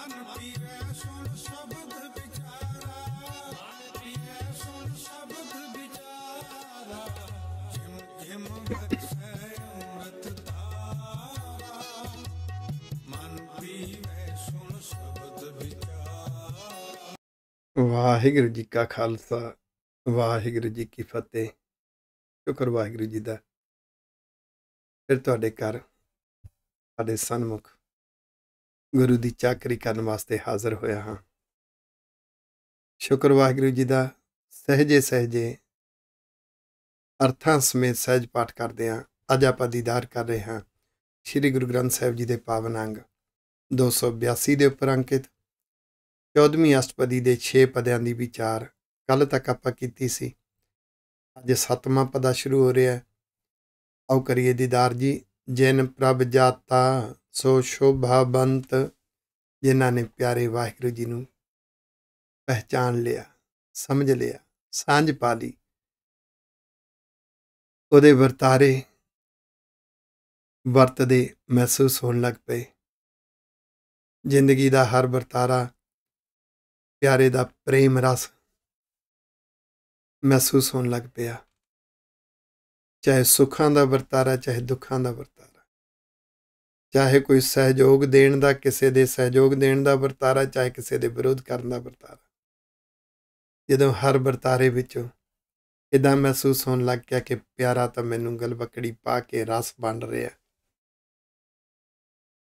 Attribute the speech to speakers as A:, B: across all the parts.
A: ਸੁਣ ਸ਼ਬਦ ਵਿਚਾਰਾ ਸੁਣ ਸ਼ਬਦ ਵਿਚਾਰਾ ਸੁਣ ਸ਼ਬਦ ਵਿਚਾਰਾ
B: ਵਾਹਿਗੁਰੂ ਜੀ ਕਾ ਖਾਲਸਾ ਵਾਹਿਗੁਰੂ ਜੀ ਕੀ ਫਤਿਹ ਸ਼ੁਕਰ ਵਾਹਿਗੁਰੂ ਜੀ
A: ਦਾ ਫਿਰ ਤੁਹਾਡੇ ਘਰ ਸਾਡੇ ਸਨਮੁਖ ਗੁਰੂ ਦੀ ਚਾਕਰੀ ਕਰਨ ਵਾਸਤੇ ਹਾਜ਼ਰ ਹੋਇਆ ਹਾਂ ਸ਼ੁਕਰ
B: ਵਾਹਿਗੁਰੂ ਜੀ ਦਾ ਸਹਜੇ ਸਹਜੇ ਅਰਥਾਂ ਸਮੇਤ ਸਹਿਜ ਪਾਠ ਕਰਦੇ ਹਾਂ ਅੱਜ ਆਪਾਂ ਦੀਦਾਰ ਕਰ ਰਹੇ ਹਾਂ ਸ੍ਰੀ ਗੁਰੂ ਗ੍ਰੰਥ ਸਾਹਿਬ ਜੀ ਦੇ ਪਾਵਨ ਅੰਗ 282 ਦੇ ਉੱਪਰ ਅੰਕਿਤ 14ਵੀਂ ਅਸ਼ਟਪਦੀ ਦੇ 6 ਪਦਿਆਂ ਦੀ ਵਿਚਾਰ ਕੱਲ ਤੱਕ ਆਪਾਂ ਕੀਤੀ ਸੀ ਅੱਜ 7ਵਾਂ ਪਦਾ ਸ਼ੁਰੂ ਹੋ ਰਿਹਾ ਹੈ ਆਓ ਕਰੀਏ ਦੀਦਾਰ ਜੀ ਜਿਨ ਪ੍ਰਭ ਜਾਤਾ ਸੋ ਸ਼ੋਭਾਵੰਤ ਜਿਨ੍ਹਾਂ ਨੇ ਪਿਆਰੇ ਵਾਹਿਗੁਰੂ ਜੀ ਨੂੰ ਪਹਿਚਾਨ ਲਿਆ
A: ਸਮਝ ਲਿਆ ਸਾਂਝ ਪਾ ਲਈ ਉਹਦੇ ਵਰਤਾਰੇ ਵਰਤਦੇ ਮਹਿਸੂਸ ਹੋਣ ਲੱਗ ਪਏ ਜ਼ਿੰਦਗੀ ਦਾ ਹਰ ਵਰਤਾਰਾ ਪਿਆਰੇ ਦਾ ਪ੍ਰੇਮ ਰਸ ਮਹਿਸੂਸ ਹੋਣ ਲੱਗ ਪਿਆ ਚਾਹੇ ਸੁੱਖਾਂ ਦਾ ਵਰਤਾਰਾ ਚਾਹੇ ਦੁੱਖਾਂ ਦਾ ਵਰਤਾਰਾ ਚਾਹੇ ਕੋਈ ਸਹਿਯੋਗ ਦੇਣ
B: ਦਾ ਕਿਸੇ ਦੇ ਸਹਿਯੋਗ ਦੇਣ ਦਾ ਵਰਤਾਰਾ ਚਾਹੇ ਕਿਸੇ ਦੇ ਵਿਰੋਧ ਕਰਨ ਦਾ ਵਰਤਾਰਾ ਜਦੋਂ ਹਰ ਵਰਤਾਰੇ ਵਿੱਚੋਂ ਇਦਾਂ ਮਹਿਸੂਸ ਹੋਣ ਲੱਗ ਗਿਆ ਕਿ ਪਿਆਰਾ ਤਾਂ ਮੈਨੂੰ ਗਲਵਕੜੀ ਪਾ ਕੇ ਰਸ ਵੰਡ ਰਿਹਾ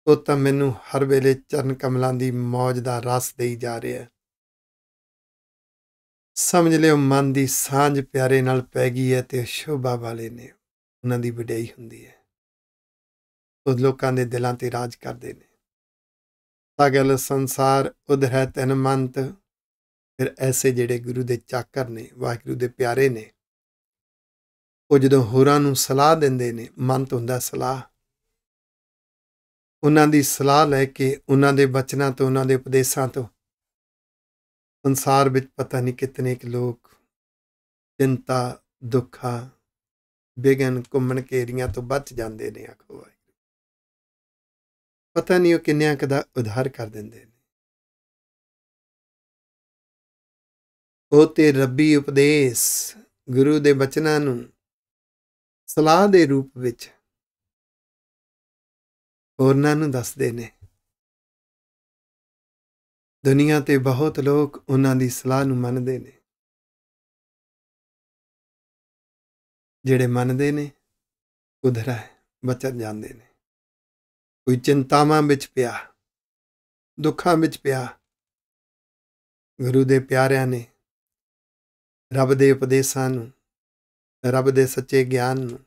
B: ਉਹ ਤਾਂ ਮੈਨੂੰ ਹਰ ਵੇਲੇ ਚਰਨ ਕਮਲਾਂ ਦੀ ਮੌਜ ਦਾ ਰਸ ਦੇਈ ਜਾ ਰਿਹਾ ਸਮਝ ਲਿਓ ਮਨ ਦੀ ਸਾਂਝ ਪਿਆਰੇ ਨਾਲ ਪੈ ਗਈ ਹੈ ਤੇ ਸ਼ੋਭਾ ਵਾਲੇ ਨੇ ਉਹਨਾਂ ਦੀ ਵਡਿਆਈ ਹੁੰਦੀ ਹੈ ਲੋਕਾਂ ਦੇ ਦਿਲਾਂ ਤੇ ਰਾਜ ਕਰਦੇ ਨੇ ਸਗਲ ਸੰਸਾਰ ਉਧਰੈ ਤਨ ਮੰਤ ਫਿਰ ਐਸੇ ਜਿਹੜੇ ਗੁਰੂ ਦੇ ਚਾਕਰ ਨੇ ਵਾਹਿਗੁਰੂ ਦੇ ਪਿਆਰੇ ਨੇ ਉਹ ਜਦੋਂ ਹੋਰਾਂ ਨੂੰ ਸਲਾਹ ਦਿੰਦੇ ਨੇ ਮੰਤ ਹੁੰਦਾ ਸਲਾਹ ਉਹਨਾਂ ਦੀ ਸਲਾਹ ਲੈ ਕੇ ਉਹਨਾਂ ਦੇ ਬਚਨਾਂ ਤੋਂ ਉਹਨਾਂ ਦੇ ਉਪਦੇਸ਼ਾਂ ਤੋਂ ਸੰਸਾਰ ਵਿੱਚ ਪਤਾ ਨਹੀਂ ਕਿੰਨੇ ਕਿ ਲੋਕ ਚਿੰਤਾ ਦੁੱਖਾਂ ਬੇਗਨ
A: ਕੁੰਮਣ ਕੇਰੀਆਂ ਤੋਂ ਬਚ ਜਾਂਦੇ ਨੇ ਆਖੋ ਪਤਾ ਨਹੀਂ ਉਹ ਕਿੰਨਿਆਂ ਕਦਾ ਉਧਾਰ ਕਰ ਦਿੰਦੇ ਨੇ ਉਹ ਤੇ ਰੱਬੀ ਉਪਦੇਸ਼ ਗੁਰੂ ਦੇ ਬਚਨਾਂ ਨੂੰ ਸਲਾਹ ਦੇ ਰੂਪ ਵਿੱਚ ਹੋਰਨਾਂ ਨੂੰ ਦੱਸਦੇ ਨੇ ਦੁਨੀਆ ਤੇ ਬਹੁਤ ਲੋਕ ਉਹਨਾਂ ਦੀ ਸਲਾਹ ਨੂੰ ਮੰਨਦੇ ਨੇ ਜਿਹੜੇ ਮੰਨਦੇ ਨੇ ਉਧਰ ਹੈ ਬਚਤ ਜਾਂਦੇ ਨੇ ਕੋਈ ਚਿੰਤਾਵਾਂ ਵਿੱਚ ਪਿਆ
B: ਦੁੱਖਾਂ ਵਿੱਚ ਪਿਆ ਗੁਰੂ ਦੇ ਪਿਆਰਿਆਂ ਨੇ ਰੱਬ ਦੇ ਉਪਦੇਸ਼ਾਂ ਨੂੰ ਰੱਬ ਦੇ ਸੱਚੇ ਗਿਆਨ ਨੂੰ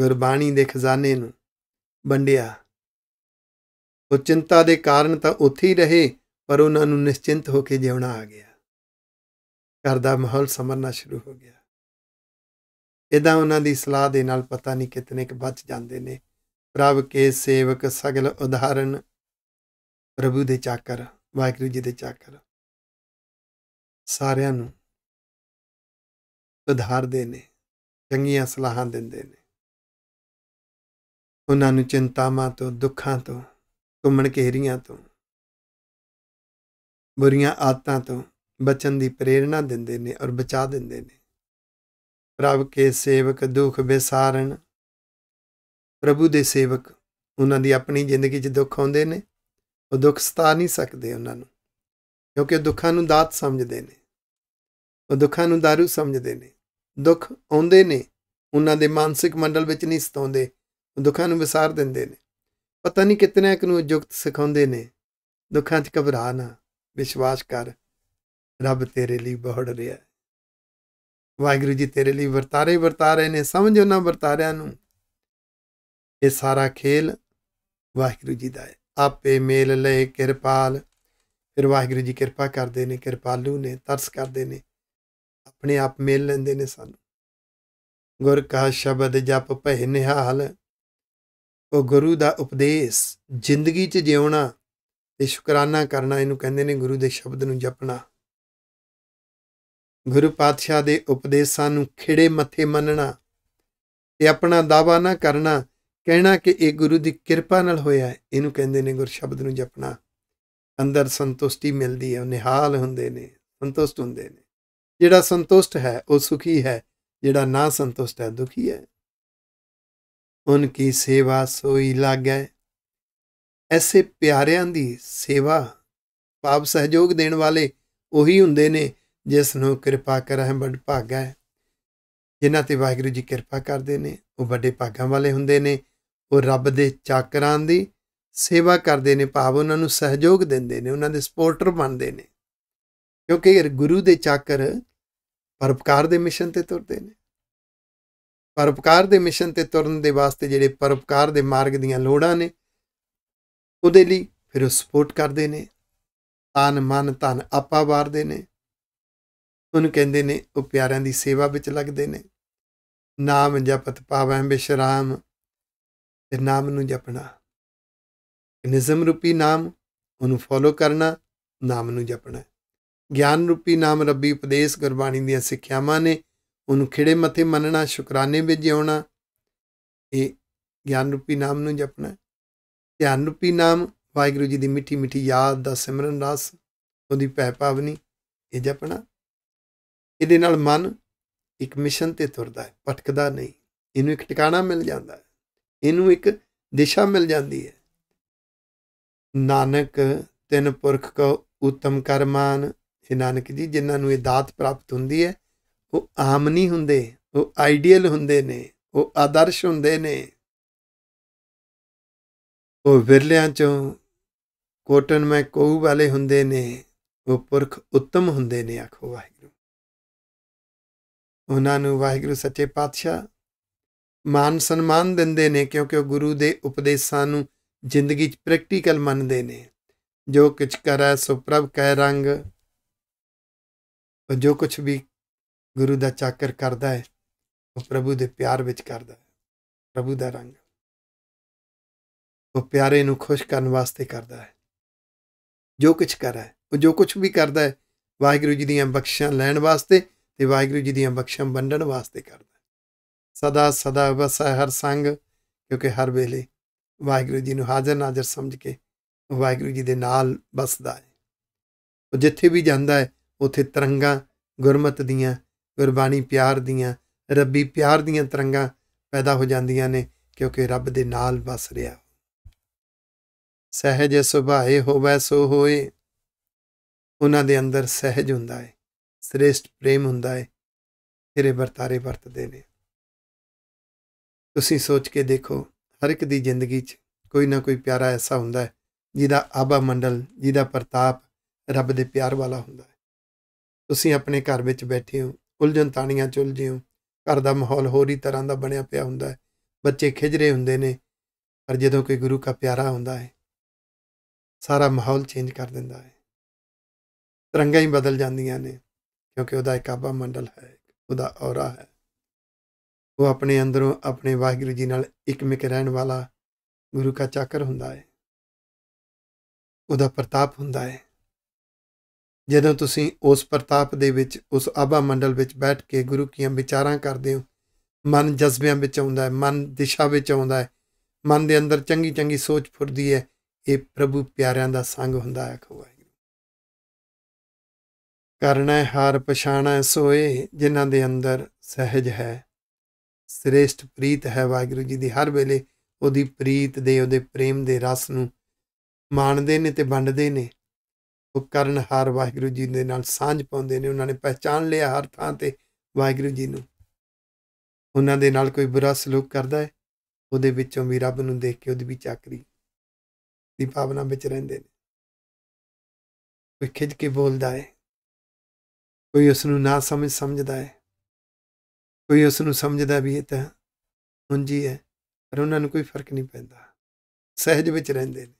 B: ਗੁਰਬਾਣੀ ਦੇ ਖਜ਼ਾਨੇ ਨੂੰ ਵੰਡਿਆ ਉਹ ਚਿੰਤਾ ਦੇ ਕਾਰਨ ਤਾਂ ਉੱਥੇ ਹੀ ਰਹੇ ਪਰ ਉਹਨਾਂ ਨੂੰ ਨਿਸ਼ਚਿੰਤ ਹੋ ਕੇ ਜਿਉਣਾ ਆ ਗਿਆ ਘਰ ਦਾ ਮਾਹੌਲ ਸਮਰਨਾ ਸ਼ੁਰੂ ਹੋ ਗਿਆ ਇਦਾਂ ਉਹਨਾਂ ਦੀ ਸਲਾਹ ਦੇ ਨਾਲ ਪਤਾ ਨਹੀਂ ਕਿਤਨੇ ਕ ਬਚ ਜਾਂਦੇ ਨੇ ਪ੍ਰਭ ਕੇ ਸੇਵਕ ਸਗਲ ਉਧਾਰਨ
A: ਪ੍ਰਭੂ ਦੇ ਚਾਕਰ ਵਾਹਿਗੁਰੂ ਜੀ ਦੇ ਚਾਕਰ ਸਾਰਿਆਂ ਨੂੰ ਦੇ ਨੇ ਚੰਗੀਆਂ ਸਲਾਹਾਂ ਦਿੰਦੇ ਨੇ ਉਹਨਾਂ ਨੂੰ ਚਿੰਤਾਵਾਂ ਤੋਂ ਦੁੱਖਾਂ ਤੋਂ ਘੁੰਮਣ ਘੇਰੀਆਂ ਤੋਂ ਬੁਰੀਆਂ ਆਦਤਾਂ ਤੋਂ ਬਚਨ ਦੀ
B: ਪ੍ਰੇਰਣਾ ਦਿੰਦੇ ਨੇ ਔਰ ਬਚਾ ਦਿੰਦੇ ਨੇ ਪ੍ਰਭ ਕੇ ਸੇਵਕ ਦੁੱਖ ਬਿਸਾਰਨ ਪ੍ਰਭੂ ਦੇ ਸੇਵਕ ਉਹਨਾਂ ਦੀ ਆਪਣੀ ਜ਼ਿੰਦਗੀ 'ਚ ਦੁੱਖ ਆਉਂਦੇ ਨੇ ਉਹ ਦੁੱਖ ਸਤਾ ਨਹੀਂ ਸਕਦੇ ਉਹਨਾਂ ਨੂੰ ਕਿਉਂਕਿ ਦੁੱਖਾਂ ਨੂੰ ਦਾਤ ਸਮਝਦੇ ਨੇ ਉਹ ਦੁੱਖਾਂ ਨੂੰ दारू ਸਮਝਦੇ ਨੇ ਦੁੱਖ ਆਉਂਦੇ ਨੇ ਉਹਨਾਂ ਦੇ ਮਾਨਸਿਕ ਮੰਡਲ ਵਿੱਚ ਨਹੀਂ ਸਤਾਉਂਦੇ ਉਹ ਦੁੱਖਾਂ ਨੂੰ ਵਿਸਾਰ ਦਿੰਦੇ ਨੇ ਪਤਾ ਨਹੀਂ ਕਿਤਨੇ ਇੱਕ ਨੂੰ ਜੁਗਤ ਸਿਖਾਉਂਦੇ ਨੇ ਦੁੱਖਾਂ 'ਚ ਘਬਰਾ ਨਾ ਵਿਸ਼ਵਾਸ ਕਰ ਰੱਬ ਤੇਰੇ ਲਈ ਬਹੜ ਰਿਹਾ ਵਾਹਿਗੁਰੂ ਜੀ ਤੇਰੇ ਲਈ ਵਰਤਾਰੇ ਵਰਤਾਰੇ ਨੇ ਸਮਝ ਉਹਨਾਂ ਵਰਤਾਰਿਆਂ ਨੂੰ ਇਹ ਸਾਰਾ ਖੇਲ ਵਾਹਿਗੁਰੂ ਜੀ ਦਾ ਹੈ ਆਪੇ ਮੇਲ ਲੈ ਕਿਰਪਾਲ ਫਿਰ ਵਾਹਿਗੁਰੂ ਜੀ ਕਿਰਪਾ ਕਰਦੇ ਨੇ ਕਿਰਪਾਲੂ ਨੇ ਤਰਸ ਕਰਦੇ ਨੇ ਆਪਣੇ ਆਪ ਮੇਲ ਲੈਂਦੇ ਨੇ ਸਾਨੂੰ ਗੁਰ ਕਾ ਸ਼ਬਦ ਜਪ ਭੈ ਨਿਹਾਲ ਉਹ ਗੁਰੂ ਦਾ ਉਪਦੇਸ਼ ਜ਼ਿੰਦਗੀ 'ਚ ਜਿਉਣਾ ਤੇ ਸ਼ੁਕਰਾਨਾ ਕਰਨਾ ਇਹਨੂੰ ਕਹਿੰਦੇ ਨੇ ਗੁਰੂ ਦੇ ਸ਼ਬਦ ਨੂੰ ਜਪਣਾ ਗੁਰੂ ਪਾਤਸ਼ਾਹ ਦੇ ਉਪਦੇਸ਼ਾਂ ਨੂੰ ਖਿੜੇ ਮੱਥੇ ਮੰਨਣਾ ਤੇ ਆਪਣਾ ਦਾਵਾ ਨਾ ਕਰਨਾ ਕਹਿਣਾ ਕਿ ਇਹ ਗੁਰੂ ਦੀ ਕਿਰਪਾ ਨਾਲ ਹੋਇਆ ਇਹਨੂੰ ਕਹਿੰਦੇ ਨੇ ਗੁਰ ਸ਼ਬਦ ਨੂੰ ਜਪਣਾ ਅੰਦਰ ਸੰਤੁਸ਼ਟੀ ਮਿਲਦੀ ਹੈ ਨਿਹਾਲ ਹੁੰਦੇ ਨੇ ਸੰਤੁਸ਼ਟ ਹੁੰਦੇ ਨੇ ਜਿਹੜਾ ਸੰਤੁਸ਼ਟ ਹੈ ਉਹ ਸੁਖੀ ਹੈ ਜਿਹੜਾ ਨਾ ਸੰਤੁਸ਼ਟ ਹੈ ਦੁਖੀ ਹੈ ਕੀ ਸੇਵਾ ਸੋਈ ਲਾਗੈ ਐਸੇ ਪਿਆਰਿਆਂ ਦੀ ਸੇਵਾ ਪਾਪ ਸਹਿਯੋਗ ਦੇਣ ਵਾਲੇ ਉਹੀ ਹੁੰਦੇ ਨੇ ਜਿਸ ਨੂੰ ਕਿਰਪਾ ਕਰਹਿ ਬੜ ਭਾਗਾ ਜਿਨ੍ਹਾਂ ਤੇ ਵਾਹਿਗੁਰੂ ਜੀ ਕਿਰਪਾ ਕਰਦੇ ਨੇ ਉਹ ਵੱਡੇ ਭਾਗਾਂ ਵਾਲੇ ਹੁੰਦੇ ਨੇ ਉਹ ਰੱਬ ਦੇ ਚਾਕਰਾਂ ਦੀ ਸੇਵਾ ਕਰਦੇ ਨੇ ਭਾਵ ਉਹਨਾਂ ਨੂੰ ਸਹਿਯੋਗ ਦਿੰਦੇ ਨੇ ਉਹਨਾਂ ਦੇ ਸਪੋਰਟਰ ਬਣਦੇ ਨੇ ਕਿਉਂਕਿ ਗੁਰੂ ਦੇ ਚਾਕਰ ਪਰਪਕਾਰ ਦੇ ਮਿਸ਼ਨ ਤੇ ਤੁਰਦੇ ਨੇ ਪਰਪਕਾਰ ਦੇ ਮਿਸ਼ਨ ਤੇ ਤੁਰਨ ਦੇ ਵਾਸਤੇ ਜਿਹੜੇ ਪਰਪਕਾਰ ਦੇ ਮਾਰਗ ਦੀਆਂ ਲੋੜਾਂ ਨੇ ਉਹਦੇ ਲਈ ਫਿਰ ਉਹ ਸਪੋਰਟ ਕਰਦੇ ਨੇ ਤਨ ਮਨ ਧਨ ਆਪਾ ਵਾਰਦੇ ਨੇ ਉਹਨੂੰ ਕਹਿੰਦੇ ਨੇ ਉਹ ਪਿਆਰਿਆਂ ਦੀ ਸੇਵਾ ਵਿੱਚ ਲੱਗਦੇ ਨੇ ਨਾਮ ਜਪਤ ਪਾਵੈ ਬਿਸ਼ਰਾਮ ਤੇ ਨਾਮ ਨੂੰ ਜਪਣਾ ਨਿਜ਼ਮ ਰੂਪੀ ਨਾਮ ਉਹਨੂੰ ਫੋਲੋ ਕਰਨਾ ਨਾਮ ਨੂੰ ਜਪਣਾ ਗਿਆਨ ਰੂਪੀ ਨਾਮ ਰੱਬੀ ਉਪਦੇਸ਼ ਗੁਰਬਾਣੀ ਦੀਆਂ ਸਿੱਖਿਆਵਾਂ ਨੇ ਉਹਨੂੰ ਖਿੜੇ ਮੱਥੇ ਮੰਨਣਾ ਸ਼ੁਕਰਾਨੇ ਵਿੱਚ ਜਿਉਣਾ ਇਹ ਗਿਆਨ ਰੂਪੀ ਨਾਮ ਨੂੰ ਜਪਣਾ ਧਿਆਨ ਰੂਪੀ ਨਾਮ ਵਾਹਿਗੁਰੂ ਜੀ ਦੀ ਮਿੱਠੀ ਮਿੱਠੀ ਯਾਦ ਦਾ ਸਿਮਰਨ ਰਸ ਉਹਦੀ ਭੈ ਭਾਵਨੀ ਇਹ ਜਪਣਾ ਇਹਦੇ ਨਾਲ ਮਨ ਇੱਕ ਮਿਸ਼ਨ ਤੇ ਤੁਰਦਾ ਹੈ ਭਟਕਦਾ ਨਹੀਂ ਇਹਨੂੰ ਇੱਕ ਟਿਕਾਣਾ ਮਿਲ ਜਾਂਦਾ ਹੈ ਇਹਨੂੰ ਇੱਕ ਦਿਸ਼ਾ ਮਿਲ ਜਾਂਦੀ ਹੈ ਨਾਨਕ ਤਿੰਨ ਪੁਰਖ ਕੋ ਉਤਮ ਕਰਮਾਨ ਇਹ ਨਾਨਕ ਜੀ ਜਿਨ੍ਹਾਂ ਨੂੰ ਇਹ ਦਾਤ ਪ੍ਰਾਪਤ ਹੁੰਦੀ ਹੈ ਉਹ ਆਮ ਨਹੀਂ ਹੁੰਦੇ ਉਹ ਆਈਡੀਅਲ ਹੁੰਦੇ ਨੇ ਉਹ ਆਦਰਸ਼ ਹੁੰਦੇ ਨੇ ਉਹ ਵਿਰਲਿਆਂ ਚੋਂ ਕੋਟਨ ਮੈਂ ਕੋਉ ਵਾਲੇ ਹੁੰਦੇ ਨੇ ਉਹ ਪੁਰਖ ਉੱਤਮ ਹੁੰਦੇ ਨੇ ਆਖੋ ਵਾਹਿਗੁਰੂ ਉਹਨਾਂ ਨੂੰ ਵਾਹਿਗੁਰੂ ਸੱਚੇ ਪਾਤਸ਼ਾਹ ਮਾਨ ਸਨਮਾਨ ਦਿੰਦੇ ਨੇ ਕਿਉਂਕਿ ਉਹ ਗੁਰੂ ਦੇ ਉਪਦੇਸ਼ਾਂ ਨੂੰ ਜ਼ਿੰਦਗੀ 'ਚ ਪ੍ਰੈਕਟੀਕਲ ਮੰਨਦੇ ਨੇ ਜੋ ਕੁਝ ਕਰੈ ਸੋ ਪ੍ਰਭ ਕਹਿ ਰੰਗ ਜੋ ਕੁਝ ਵੀ ਗੁਰੂ ਦਾ ਚਾਕਰ ਕਰਦਾ ਹੈ ਉਹ ਪ੍ਰਭੂ ਦੇ ਪਿਆਰ ਵਿੱਚ ਕਰਦਾ ਹੈ ਪ੍ਰਭੂ ਦਾ ਰੰਗ ਉਹ ਪਿਆਰੇ ਨੂੰ ਖੁਸ਼ ਕਰਨ ਵਾਸਤੇ ਕਰਦਾ ਹੈ ਜੋ ਕੁਝ ਕਰਾ ਉਹ ਜੋ ਕੁਝ ਵੀ ਕਰਦਾ ਹੈ ਵਾਹਿਗੁਰੂ ਜੀ ਦੀਆਂ ਬਖਸ਼ਾਂ ਲੈਣ ਵਾਸਤੇ ਤੇ ਵਾਹਿਗੁਰੂ ਜੀ ਦੀਆਂ ਬਖਸ਼ਾਂ ਵੰਡਣ ਵਾਸਤੇ ਕਰਦਾ ਸਦਾ ਸਦਾ ਵਸੈ ਹਰ ਸੰਗ ਕਿਉਂਕਿ ਹਰ ਵੇਲੇ ਵਾਹਿਗੁਰੂ ਜੀ ਨੂੰ ਹਾਜ਼ਰ ਨਾਜ਼ਰ ਸਮਝ ਕੇ ਵਾਹਿਗੁਰੂ ਜੀ ਦੇ ਨਾਲ ਬਸਦਾ ਹੈ ਉਹ ਜਿੱਥੇ ਵੀ ਜਾਂਦਾ ਹੈ ਉਥੇ ਤਰੰਗਾਂ ਗੁਰਮਤ ਦੀਆਂ ਗੁਰਬਾਣੀ ਪਿਆਰ ਦੀਆਂ ਰੱਬੀ ਪਿਆਰ ਦੀਆਂ ਤਰੰਗਾਂ ਪੈਦਾ ਹੋ ਜਾਂਦੀਆਂ ਨੇ ਕਿਉਂਕਿ ਰੱਬ ਦੇ ਨਾਲ ਵਸ ਰਿਹਾ ਸਹਿਜ ਸੁਭਾਏ ਹੋਵੇ ਸੋ ਹੋਏ ਉਹਨਾਂ ਦੇ ਅੰਦਰ ਸਹਿਜ ਹੁੰਦਾ ਹੈ ਸ੍ਰੇਸ਼ਟ ਪ੍ਰੇਮ ਹੁੰਦਾ ਹੈ ਤੇਰੇ ਵਰਤਾਰੇ ਵਰਤਦੇ ਨੇ ਤੁਸੀਂ ਸੋਚ ਕੇ ਦੇਖੋ ਹਰ ਇੱਕ ਦੀ ਜ਼ਿੰਦਗੀ 'ਚ ਕੋਈ ਨਾ ਕੋਈ ਪਿਆਰਾ ਐਸਾ ਹੁੰਦਾ ਹੈ ਜਿਹਦਾ ਆਭਾ ਮੰਡਲ ਜਿਹਦਾ ਪ੍ਰਤਾਪ ਰੱਬ ਦੇ ਪਿਆਰ ਵਾਲਾ ਹੁੰਦਾ ਹੈ ਤੁਸੀਂ ਆਪਣੇ ਘਰ ਵਿੱਚ ਬੈਠੇ ਹੋ ਉਲਝਣ ਤਾਣੀਆਂ ਚ ਜਿਓ ਹੋ ਘਰ ਦਾ ਮਾਹੌਲ ਹੋਰ ਹੀ ਤਰ੍ਹਾਂ ਦਾ ਬਣਿਆ ਪਿਆ ਹੁੰਦਾ ਹੈ ਬੱਚੇ ਖਿਜ ਰਹੇ ਹੁੰਦੇ ਨੇ ਪਰ ਜਦੋਂ ਕੋਈ ਗੁਰੂ ਦਾ ਪਿਆਰਾ ਹੁੰਦਾ ਹੈ ਸਾਰਾ ਮਾਹੌਲ ਚੇਂਜ ਕਰ ਦਿੰਦਾ ਹੈ ਤਰੰਗਾਂ ਹੀ ਬਦਲ ਜਾਂਦੀਆਂ ਨੇ ਕਿਉਂਕਿ ਉਹਦਾ ਇੱਕ ਆਭਾ ਮੰਡਲ ਹੈ ਉਹਦਾ ਔਰਾ ਹੈ ਉਹ ਆਪਣੇ ਅੰਦਰੋਂ ਆਪਣੇ ਵਾਹਿਗੁਰੂ ਜੀ ਨਾਲ ਇਕਮਿਕ ਰਹਿਣ ਵਾਲਾ ਗੁਰੂ ਦਾ ਚਾਕਰ ਹੁੰਦਾ ਹੈ ਉਹਦਾ ਪ੍ਰਤਾਪ ਹੁੰਦਾ ਹੈ ਜਦੋਂ ਤੁਸੀਂ ਉਸ ਪ੍ਰਤਾਪ ਦੇ ਵਿੱਚ ਉਸ ਆਭਾ ਮੰਡਲ ਵਿੱਚ ਬੈਠ ਕੇ ਗੁਰੂ ਕੀਆਂ ਵਿਚਾਰਾਂ ਕਰਦੇ ਹੋ ਮਨ ਜਜ਼ਬਿਆਂ ਵਿੱਚ ਆਉਂਦਾ ਹੈ ਮਨ ਦਿਸ਼ਾ ਵਿੱਚ ਆਉਂਦਾ ਹੈ ਮਨ ਦੇ ਅੰਦਰ ਚੰਗੀ ਚੰਗੀ ਸੋਚ ਫੁਰਦੀ ਹੈ ਇਹ ਪ੍ਰਭੂ ਪਿਆਰਿਆਂ ਦਾ ਸੰਗ ਹੁੰਦਾ ਹੈ ਖਵਾਏ ਕਰਨਾ ਹਾਰ ਪਛਾਣਾ ਸੋਏ ਜਿਨ੍ਹਾਂ ਦੇ ਅੰਦਰ ਸਹਿਜ ਹੈ ਸ੍ਰੇਸ਼ਟ ਪ੍ਰੀਤ ਹੈ ਵਾਹਿਗੁਰੂ ਜੀ ਦੀ ਹਰ ਵੇਲੇ ਉਹਦੀ ਪ੍ਰੀਤ ਦੇ ਉਹਦੇ ਪ੍ਰੇਮ ਦੇ ਰਸ ਨੂੰ ਮਾਣਦੇ ਨੇ ਤੇ ਵੰਡਦੇ ਨੇ ਉਹ ਕਰਨ ਹਰ ਵਾਹਿਗੁਰੂ ਜੀ ਦੇ ਨਾਲ ਸਾਂਝ ਪਾਉਂਦੇ ਨੇ ਉਹਨਾਂ ਨੇ ਪਹਿਚਾਨ ਲਿਆ ਹਰ ਥਾਂ ਤੇ ਵਾਹਿਗੁਰੂ ਜੀ ਨੂੰ ਉਹਨਾਂ ਦੇ ਨਾਲ ਕੋਈ ਬੁਰਾ
A: ਸਲੂਕ ਕਰਦਾ ਹੈ ਉਹਦੇ ਵਿੱਚੋਂ ਵੀ ਰੱਬ ਨੂੰ ਦੇਖ ਕੇ ਉਹਦੀ ਵੀ ਚੱਕਰੀ ਦੀ ਭਾਵਨਾ ਵਿੱਚ ਰਹਿੰਦੇ ਨੇ ਕੋਈ ਖਿੱਚ ਕੇ ਬੋਲਦਾ ਹੈ ਕੋਈ ਉਸ ਨੂੰ ਨਾ ਸਮਝ ਸਮਝਦਾ ਹੈ ਕੋਈ ਉਸ ਨੂੰ ਸਮਝਦਾ ਵੀ ਇਹ ਤਾਂ
B: ਹੁੰਜੀ ਹੈ ਪਰ ਉਹਨਾਂ ਨੂੰ ਕੋਈ ਫਰਕ ਨਹੀਂ ਪੈਂਦਾ ਸਹਿਜ ਵਿੱਚ ਰਹਿੰਦੇ ਨੇ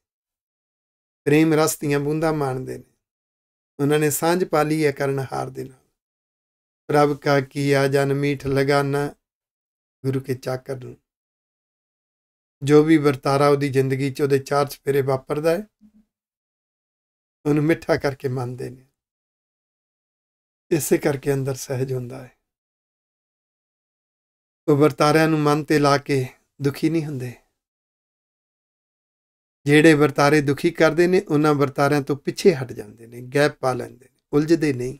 B: ਪ੍ਰੇਮ ਰਸ ਦੀਆਂ ਬੂੰਦਾਂ ਮਾਣਦੇ ਨੇ ਉਹਨਾਂ ਨੇ ਸਾਂਝ ਪਾ ਲਈ ਹੈ ਹਾਰ ਦੇ ਨਾਲ ਪ੍ਰਭ ਕਾ ਕੀਆ ਜਨ ਮੀਠ ਲਗਾਨਾ ਗੁਰੂ ਕੇ ਚਾਕਰ
A: ਨੂੰ ਜੋ ਵੀ ਵਰਤਾਰਾ ਉਹਦੀ ਜ਼ਿੰਦਗੀ 'ਚ ਉਹਦੇ ਚਾਰ ਚਫੇਰੇ ਵਾਪਰਦਾ ਹੈ ਉਹਨੂੰ ਮਿੱਠਾ ਕਰਕੇ ਮੰਨਦੇ ਨੇ ਇਸੇ ਕਰਕੇ ਅੰਦਰ ਸਹਿਜ ਹੁੰਦਾ ਹੈ ਵਰਤਾਰਿਆਂ ਨੂੰ ਮਨ ਤੇ ਲਾ ਕੇ ਦੁਖੀ ਨਹੀਂ ਹੁੰਦੇ ਜਿਹੜੇ ਵਰਤਾਰੇ ਦੁਖੀ
B: ਕਰਦੇ ਨੇ ਉਹਨਾਂ ਵਰਤਾਰਿਆਂ ਤੋਂ ਪਿੱਛੇ ਹਟ ਜਾਂਦੇ ਨੇ ਗੈਪ ਪਾ ਲੈਂਦੇ ਨੇ ਉਲਝਦੇ ਨਹੀਂ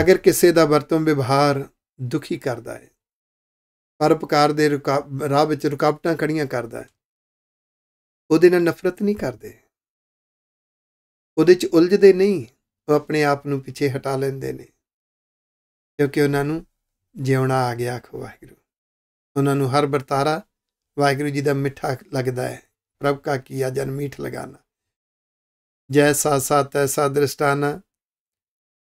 B: ਅਗਰ ਕਿਸੇ ਦਾ ਵਰਤੋਂ ਵਿਵਹਾਰ ਦੁਖੀ ਕਰਦਾ ਹੈ ਪਰਪਕਾਰ ਦੇ ਰਾਹ ਵਿੱਚ ਰੁਕਾਵਟਾਂ ਖੜੀਆਂ ਕਰਦਾ ਹੈ ਉਹਦੇ ਨਾਲ ਨਫ਼ਰਤ ਨਹੀਂ ਕਰਦੇ ਉਹਦੇ 'ਚ ਉਲਝਦੇ ਨਹੀਂ ਉਹ ਆਪਣੇ ਆਪ ਨੂੰ ਪਿੱਛੇ ਹਟਾ ਲੈਂਦੇ ਨੇ ਕਿਉਂਕਿ ਉਹਨਾਂ ਨੂੰ ਜਿਉਣਾ ਆ ਗਿਆ ਖੋ ਵਾਹਿਗੁਰੂ ਉਹਨਾਂ ਨੂੰ ਹਰ ਵਰਤਾਰਾ ਵਾਹਿਗੁਰੂ ਜੀ ਦਾ ਮਿੱਠਾ ਲੱਗਦਾ ਹੈ ਪ੍ਰਭ ਕਾ ਕੀਆ ਜਨ ਮੀਠ ਲਗਾਣਾ ਜੈਸਾ ਸਾ ਤੈਸਾ ਦ੍ਰਿਸ਼ਟਾਨਾ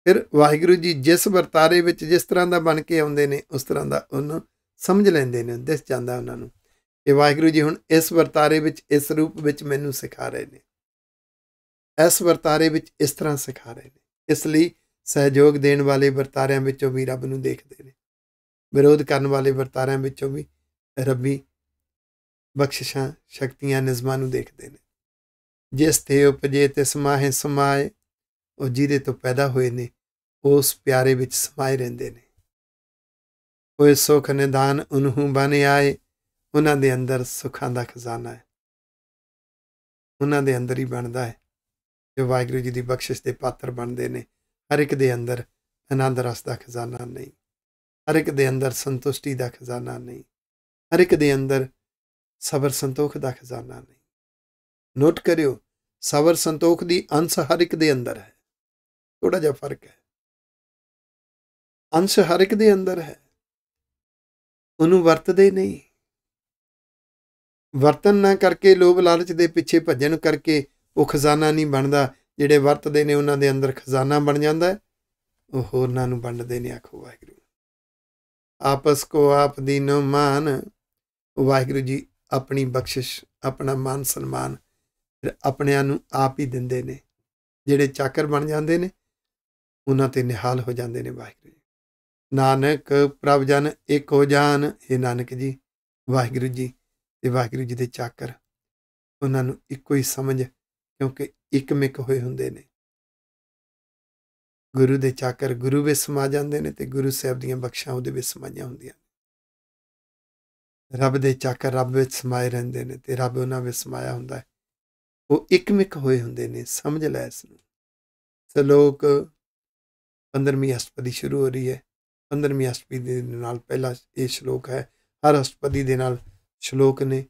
B: ਫਿਰ ਵਾਹਿਗੁਰੂ ਜੀ ਜਿਸ ਵਰਤਾਰੇ ਵਿੱਚ ਜਿਸ ਤਰ੍ਹਾਂ ਦਾ ਬਣ ਕੇ ਆਉਂਦੇ ਨੇ ਉਸ ਤਰ੍ਹਾਂ ਦਾ ਉਹਨੂੰ ਸਮਝ ਲੈਂਦੇ ਨੇ ਦਿਸ ਜਾਂਦਾ ਉਹਨਾਂ ਨੂੰ ਕਿ ਵਾਹਿਗੁਰੂ ਜੀ ਹੁਣ ਇਸ ਵਰਤਾਰੇ ਵਿੱਚ ਇਸ ਰੂਪ ਵਿੱਚ ਮੈਨੂੰ ਸਿਖਾ ਰਹੇ ਨੇ ਇਸ ਵਰਤਾਰੇ ਵਿੱਚ ਇਸ ਤਰ੍ਹਾਂ ਸਿਖਾ ਰਹੇ ਨੇ ਇਸ ਲਈ ਸਹਿਯੋਗ ਦੇਣ ਵਾਲੇ ਵਰਤਾਰਿਆਂ ਵਿੱਚੋਂ ਵੀ ਰੱਬ ਨੂੰ ਦੇਖਦੇ ਨੇ ਵਿਰੋਧ ਕਰਨ ਵਾਲੇ ਵਰਤਾਰਿਆਂ ਵਿੱਚੋਂ ਵੀ ਰੱਬੀ ਬਖਸ਼ਿਸ਼ਾਂ ਸ਼ਕਤੀਆਂ ਨਿਜ਼ਮਾਂ ਨੂੰ ਦੇਖਦੇ ਨੇ ਜਿਸ ਤੇ ਉਪਜੇ ਤੇ ਸਮਾਹੇ ਸਮਾਏ ਉਹ ਜਿਹਦੇ ਤੋਂ ਪੈਦਾ ਹੋਏ ਨੇ ਉਸ ਪਿਆਰੇ ਵਿੱਚ ਸਮਾਏ ਰਹਿੰਦੇ ਨੇ ਕੋਈ ਸੁਖ ਨਿਦਾਨ ਉਹਨੂੰ ਬਣ ਆਏ ਉਹਨਾਂ ਦੇ ਅੰਦਰ ਸੁਖਾਂ ਦਾ ਖਜ਼ਾਨਾ ਹੈ ਉਹਨਾਂ ਦੇ ਅੰਦਰ ਹੀ ਬਣਦਾ ਹੈ ਜੋ ਵਾਹਿਗੁਰੂ ਜੀ ਦੀ ਬਖਸ਼ਿਸ਼ ਦੇ ਪਾਤਰ ਬਣਦੇ ਨੇ ਹਰ ਇੱਕ ਦੇ ਅੰਦਰ ਆਨੰਦ ਰਸ ਦਾ ਖਜ਼ਾਨਾ ਨਹੀਂ ਹਰ ਇੱਕ ਦੇ ਅੰਦਰ ਸੰਤੁਸ਼ਟੀ ਦਾ ਖਜ਼ਾਨਾ ਨਹੀਂ ਹਰ ਇੱਕ ਦੇ ਅੰਦਰ ਸਬਰ ਸੰਤੋਖ ਦਾ ਖਜ਼ਾਨਾ ਨਹੀਂ ਨੋਟ ਕਰਿਓ ਸਬਰ ਸੰਤੋਖ ਦੀ ਅੰਸ਼ ਹਰ ਇੱਕ ਦੇ ਅੰਦਰ ਹੈ ਥੋੜਾ ਜਿਹਾ ਫਰਕ ਹੈ
A: ਅੰਸ਼ ਹਰ ਇੱਕ ਦੇ ਅੰਦਰ ਹੈ ਉਹਨੂੰ ਵਰਤਦੇ ਨਹੀਂ ਵਰਤਨ ਨਾ ਕਰਕੇ ਲੋਭ ਲਾਲਚ ਦੇ ਪਿੱਛੇ
B: ਭੱਜਣ ਕਰਕੇ ਉਹ ਖਜ਼ਾਨਾ ਨਹੀਂ ਬਣਦਾ ਜਿਹੜੇ ਵਰਤਦੇ ਨੇ ਉਹਨਾਂ ਦੇ ਅੰਦਰ ਖਜ਼ਾਨਾ ਬਣ ਜਾਂਦਾ ਉਹ ਹੋਰਨਾਂ ਨੂੰ ਵੰਡਦੇ ਨੇ ਆਖੋ ਵਾਹਿਗੁਰੂ ਆਪਸ ਕੋ ਆਪ ਦੀਨੋ ਮਾਨ ਵਾਹਿਗੁਰੂ ਜੀ ਆਪਣੀ ਬਖਸ਼ਿਸ਼ ਆਪਣਾ ਮਾਨ ਸਨਮਾਨ ਆਪਣਿਆਂ ਨੂੰ ਆਪ ਹੀ ਦਿੰਦੇ ਨੇ ਜਿਹੜੇ ਚਾਕਰ ਬਣ ਜਾਂਦੇ ਨੇ ਉਹਨਾਂ ਤੇ ਨਿਹਾਲ ਹੋ ਜਾਂਦੇ ਨੇ ਵਾਹਿਗੁਰੂ ਜੀ ਨਾਨਕ ਪ੍ਰਭ ਜਨ ਇੱਕ ਹੋ ਜਾਣ ਇਹ ਨਾਨਕ ਜੀ ਵਾਹਿਗੁਰੂ ਜੀ ਤੇ ਵਾਹਿਗੁਰੂ ਜੀ ਦੇ ਚਾਕਰ ਉਹਨਾਂ ਨੂੰ ਇੱਕੋ ਹੀ ਸਮਝ ਕਿਉਂਕਿ ਇੱਕ ਮਿਕ ਹੋਏ ਹੁੰਦੇ ਨੇ ਗੁਰੂ ਦੇ ਚਾਕਰ ਗੁਰੂ ਵਿੱਚ ਸਮਾ ਜਾਂਦੇ ਨੇ ਤੇ ਗੁਰੂ ਸਾਹਿਬ ਦੀਆਂ ਬਖਸ਼ਾਂ ਉਹਦੇ ਵਿੱਚ ਸਮਾਈਆਂ ਹੁੰਦੀਆਂ ਰੱਬ ਦੇ ਚਾਕਰ ਰੱਬ ਵਿੱਚ ਸਮਾਏ ਰਹਿੰਦੇ ਨੇ ਤੇ ਰੱਬ ਉਹਨਾਂ ਵਿੱਚ ਸਮਾਇਆ ਹੁੰਦਾ ਹੈ ਉਹ ਇੱਕਮਿਕ ਹੋਏ ਹੁੰਦੇ ਨੇ ਸਮਝ ਲੈ ਇਸ ਨੂੰ ਸ਼ਲੋਕ 15ਵੀਂ ਅਸ਼ਟਪਦੀ ਸ਼ੁਰੂ ਹੋ ਰਹੀ ਹੈ 15ਵੀਂ ਅਸ਼ਟਪਦੀ ਦੇ ਨਾਲ ਪਹਿਲਾ ਇਹ ਸ਼ਲੋਕ ਹੈ ਹਰ ਅਸ਼ਟਪਦੀ ਦੇ ਨਾਲ ਸ਼ਲੋਕ ਨੇ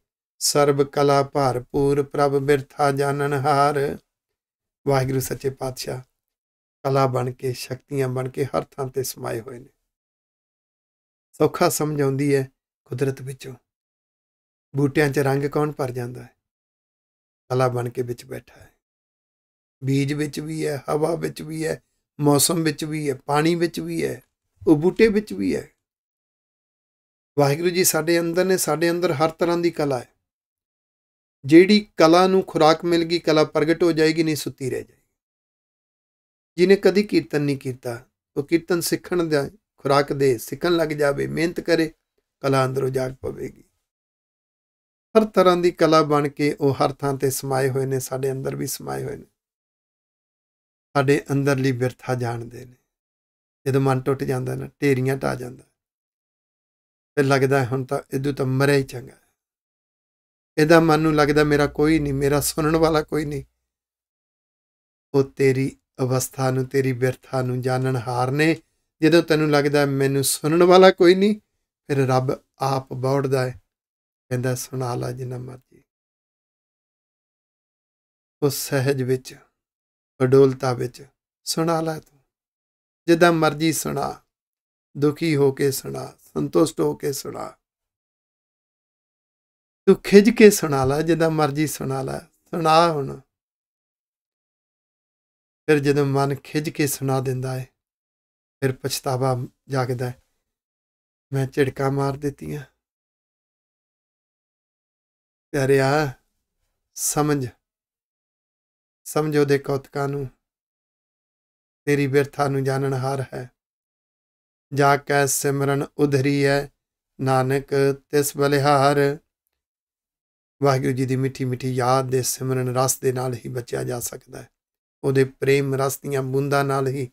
B: ਸਰਬ ਕਲਾ ਭਰਪੂਰ ਪ੍ਰਭ ਬਿਰਥਾ ਜਾਣਨ ਹਾਰ ਵਾਹਿਗੁਰੂ ਸੱਚੇ ਪਾਤਸ਼ਾਹ ਕਲਾ ਬਣ ਕੇ ਸ਼ਕਤੀਆਂ ਬਣ ਕੇ ਹਰ ਥਾਂ ਤੇ ਸਮਾਏ ਹੋਏ ਨੇ ਸੌਖਾ ਸਮਝ ਆਉਂਦੀ ਹੈ ਕੁਦਰਤ ਵਿੱਚੋਂ ਬੂਟਿਆਂ 'ਚ ਰੰਗ ਕੌਣ ਭਰ ਜਾਂਦਾ ਹੈ ਕਲਾ ਬਣ ਕੇ ਵਿੱਚ ਬੈਠਾ ਹੈ ਬੀਜ ਵਿੱਚ ਵੀ ਹੈ ਹਵਾ ਵਿੱਚ ਵੀ ਹੈ ਮੌਸਮ ਵਿੱਚ ਵੀ ਹੈ ਪਾਣੀ ਵਿੱਚ ਵੀ ਹੈ ਉਹ ਬੂਟੇ ਵਿੱਚ ਵੀ ਹੈ ਵਾਹਿਗੁਰੂ ਜੀ ਸਾਡੇ ਅੰਦਰ ਨੇ ਸਾਡੇ ਅੰਦਰ ਹਰ ਤਰ੍ਹਾਂ ਦੀ ਕਲਾ ਹੈ ਜਿਹੜੀ ਕਲਾ ਨੂੰ ਖੁਰਾਕ ਮਿਲ ਗਈ ਕਲਾ ਪ੍ਰਗਟ ਹੋ ਜਾਏਗੀ ਨਹੀਂ ਸੁੱਤੀ ਰਹੇਗੀ ਜਿਨੇ ਕਦੀ ਕੀਰਤਨ ਨਹੀਂ ਕੀਤਾ ਉਹ ਕੀਰਤਨ ਸਿੱਖਣ ਦਾ ਖੁਰਾਕ ਦੇ ਸਿੱਖਣ ਲੱਗ ਜਾਵੇ ਮਿਹਨਤ ਕਰੇ ਕਲਾ ਅੰਦਰੋਂ ਜਾਗ ਪਵੇਗੀ ਹਰ ਤਰ੍ਹਾਂ ਦੀ ਕਲਾ ਬਣ ਕੇ ਉਹ ਹਰ ਥਾਂ ਤੇ ਸਮਾਏ ਹੋਏ ਨੇ ਸਾਡੇ ਅੰਦਰ ਵੀ ਸਮਾਏ ਹੋਏ ਨੇ ਸਾਡੇ ਅੰਦਰਲੀ ਵਿਰਥਾ ਜਾਣਦੇ ਨੇ ਜਦੋਂ ਮਨ ਟੁੱਟ ਜਾਂਦਾ ਨਾ ਢੇਰੀਆਂ ਟਾ ਜਾਂਦਾ ਤੇ ਲੱਗਦਾ ਹੁਣ ਤਾਂ ਇਦੋਂ ਤਾਂ ਮਰਿਆ ਹੀ ਚੰਗਾ ਇਹਦਾ ਮਨ ਨੂੰ ਲੱਗਦਾ ਮੇਰਾ ਕੋਈ ਨਹੀਂ ਮੇਰਾ ਸੁਣਨ ਵਾਲਾ ਕੋਈ ਨਹੀਂ ਉਹ ਤੇਰੀ ਅਵਸਥਾ ਨੂੰ ਤੇਰੀ ਬਿਰਥਾ ਨੂੰ ਜਾਣਨ ਹਾਰ ਨੇ ਜਦੋਂ ਤੈਨੂੰ ਲੱਗਦਾ ਮੈਨੂੰ ਸੁਣਨ ਵਾਲਾ ਕੋਈ ਨਹੀਂ ਫਿਰ ਰੱਬ ਆਪ ਬੌੜਦਾ ਹੈ ਕਹਿੰਦਾ ਸੁਣਾ ਲਾ ਜਿੰਨਾ ਮਰਜੀ ਉਸ ਸਹਿਜ ਵਿੱਚ ਅਡੋਲਤਾ ਵਿੱਚ ਸੁਣਾ ਲੈ ਤੂੰ ਜਿੱਦਾਂ ਮਰਜੀ ਸੁਣਾ ਦੁਖੀ ਹੋ ਕੇ ਸੁਣਾ ਸੰਤੁਸ਼ਟ ਹੋ ਕੇ ਸੁਣਾ ਤੂੰ ਖਿਜ ਕੇ ਸੁਣਾ ਲੈ ਜਿੱਦਾਂ ਮਰਜੀ ਸੁਣਾ ਲੈ ਸੁਣਾ ਹੁਣ ਫਿਰ ਜਦੋਂ ਮਨ ਖਿੱਚ ਕੇ ਸੁਣਾ ਦਿੰਦਾ
A: ਹੈ ਫਿਰ ਪਛਤਾਵਾ ਜਾਗਦਾ ਹੈ ਮੈਂ ਝਿੜਕਾ ਮਾਰ ਦਿੱਤੀਆਂ ਪਿਆਰਿਆ ਸਮਝ ਸਮਝੋ ਦੇ ਕੌਤਕਾਂ ਨੂੰ ਤੇਰੀ ਵਿਰਥਾ
B: ਨੂੰ ਜਾਣਨ ਹਾਰ ਹੈ ਜਾ ਕੈ ਸਿਮਰਨ ਉਧਰੀ ਹੈ ਨਾਨਕ ਤਿਸ ਬਲਿਹਾਰ ਵਾਹਿਗੁਰੂ ਜੀ ਦੀ ਮਿੱਠੀ ਮਿੱਠੀ ਯਾਦ ਦੇ ਸਿਮਰਨ ਰਸ ਦੇ ਨਾਲ ਹੀ ਬਚਿਆ ਜਾ ਸਕਦਾ ਹੈ ਉਹਦੇ ਪ੍ਰੇਮ ਰਸ ਦੀਆਂ ਬੂੰਦਾਂ ਨਾਲ ਹੀ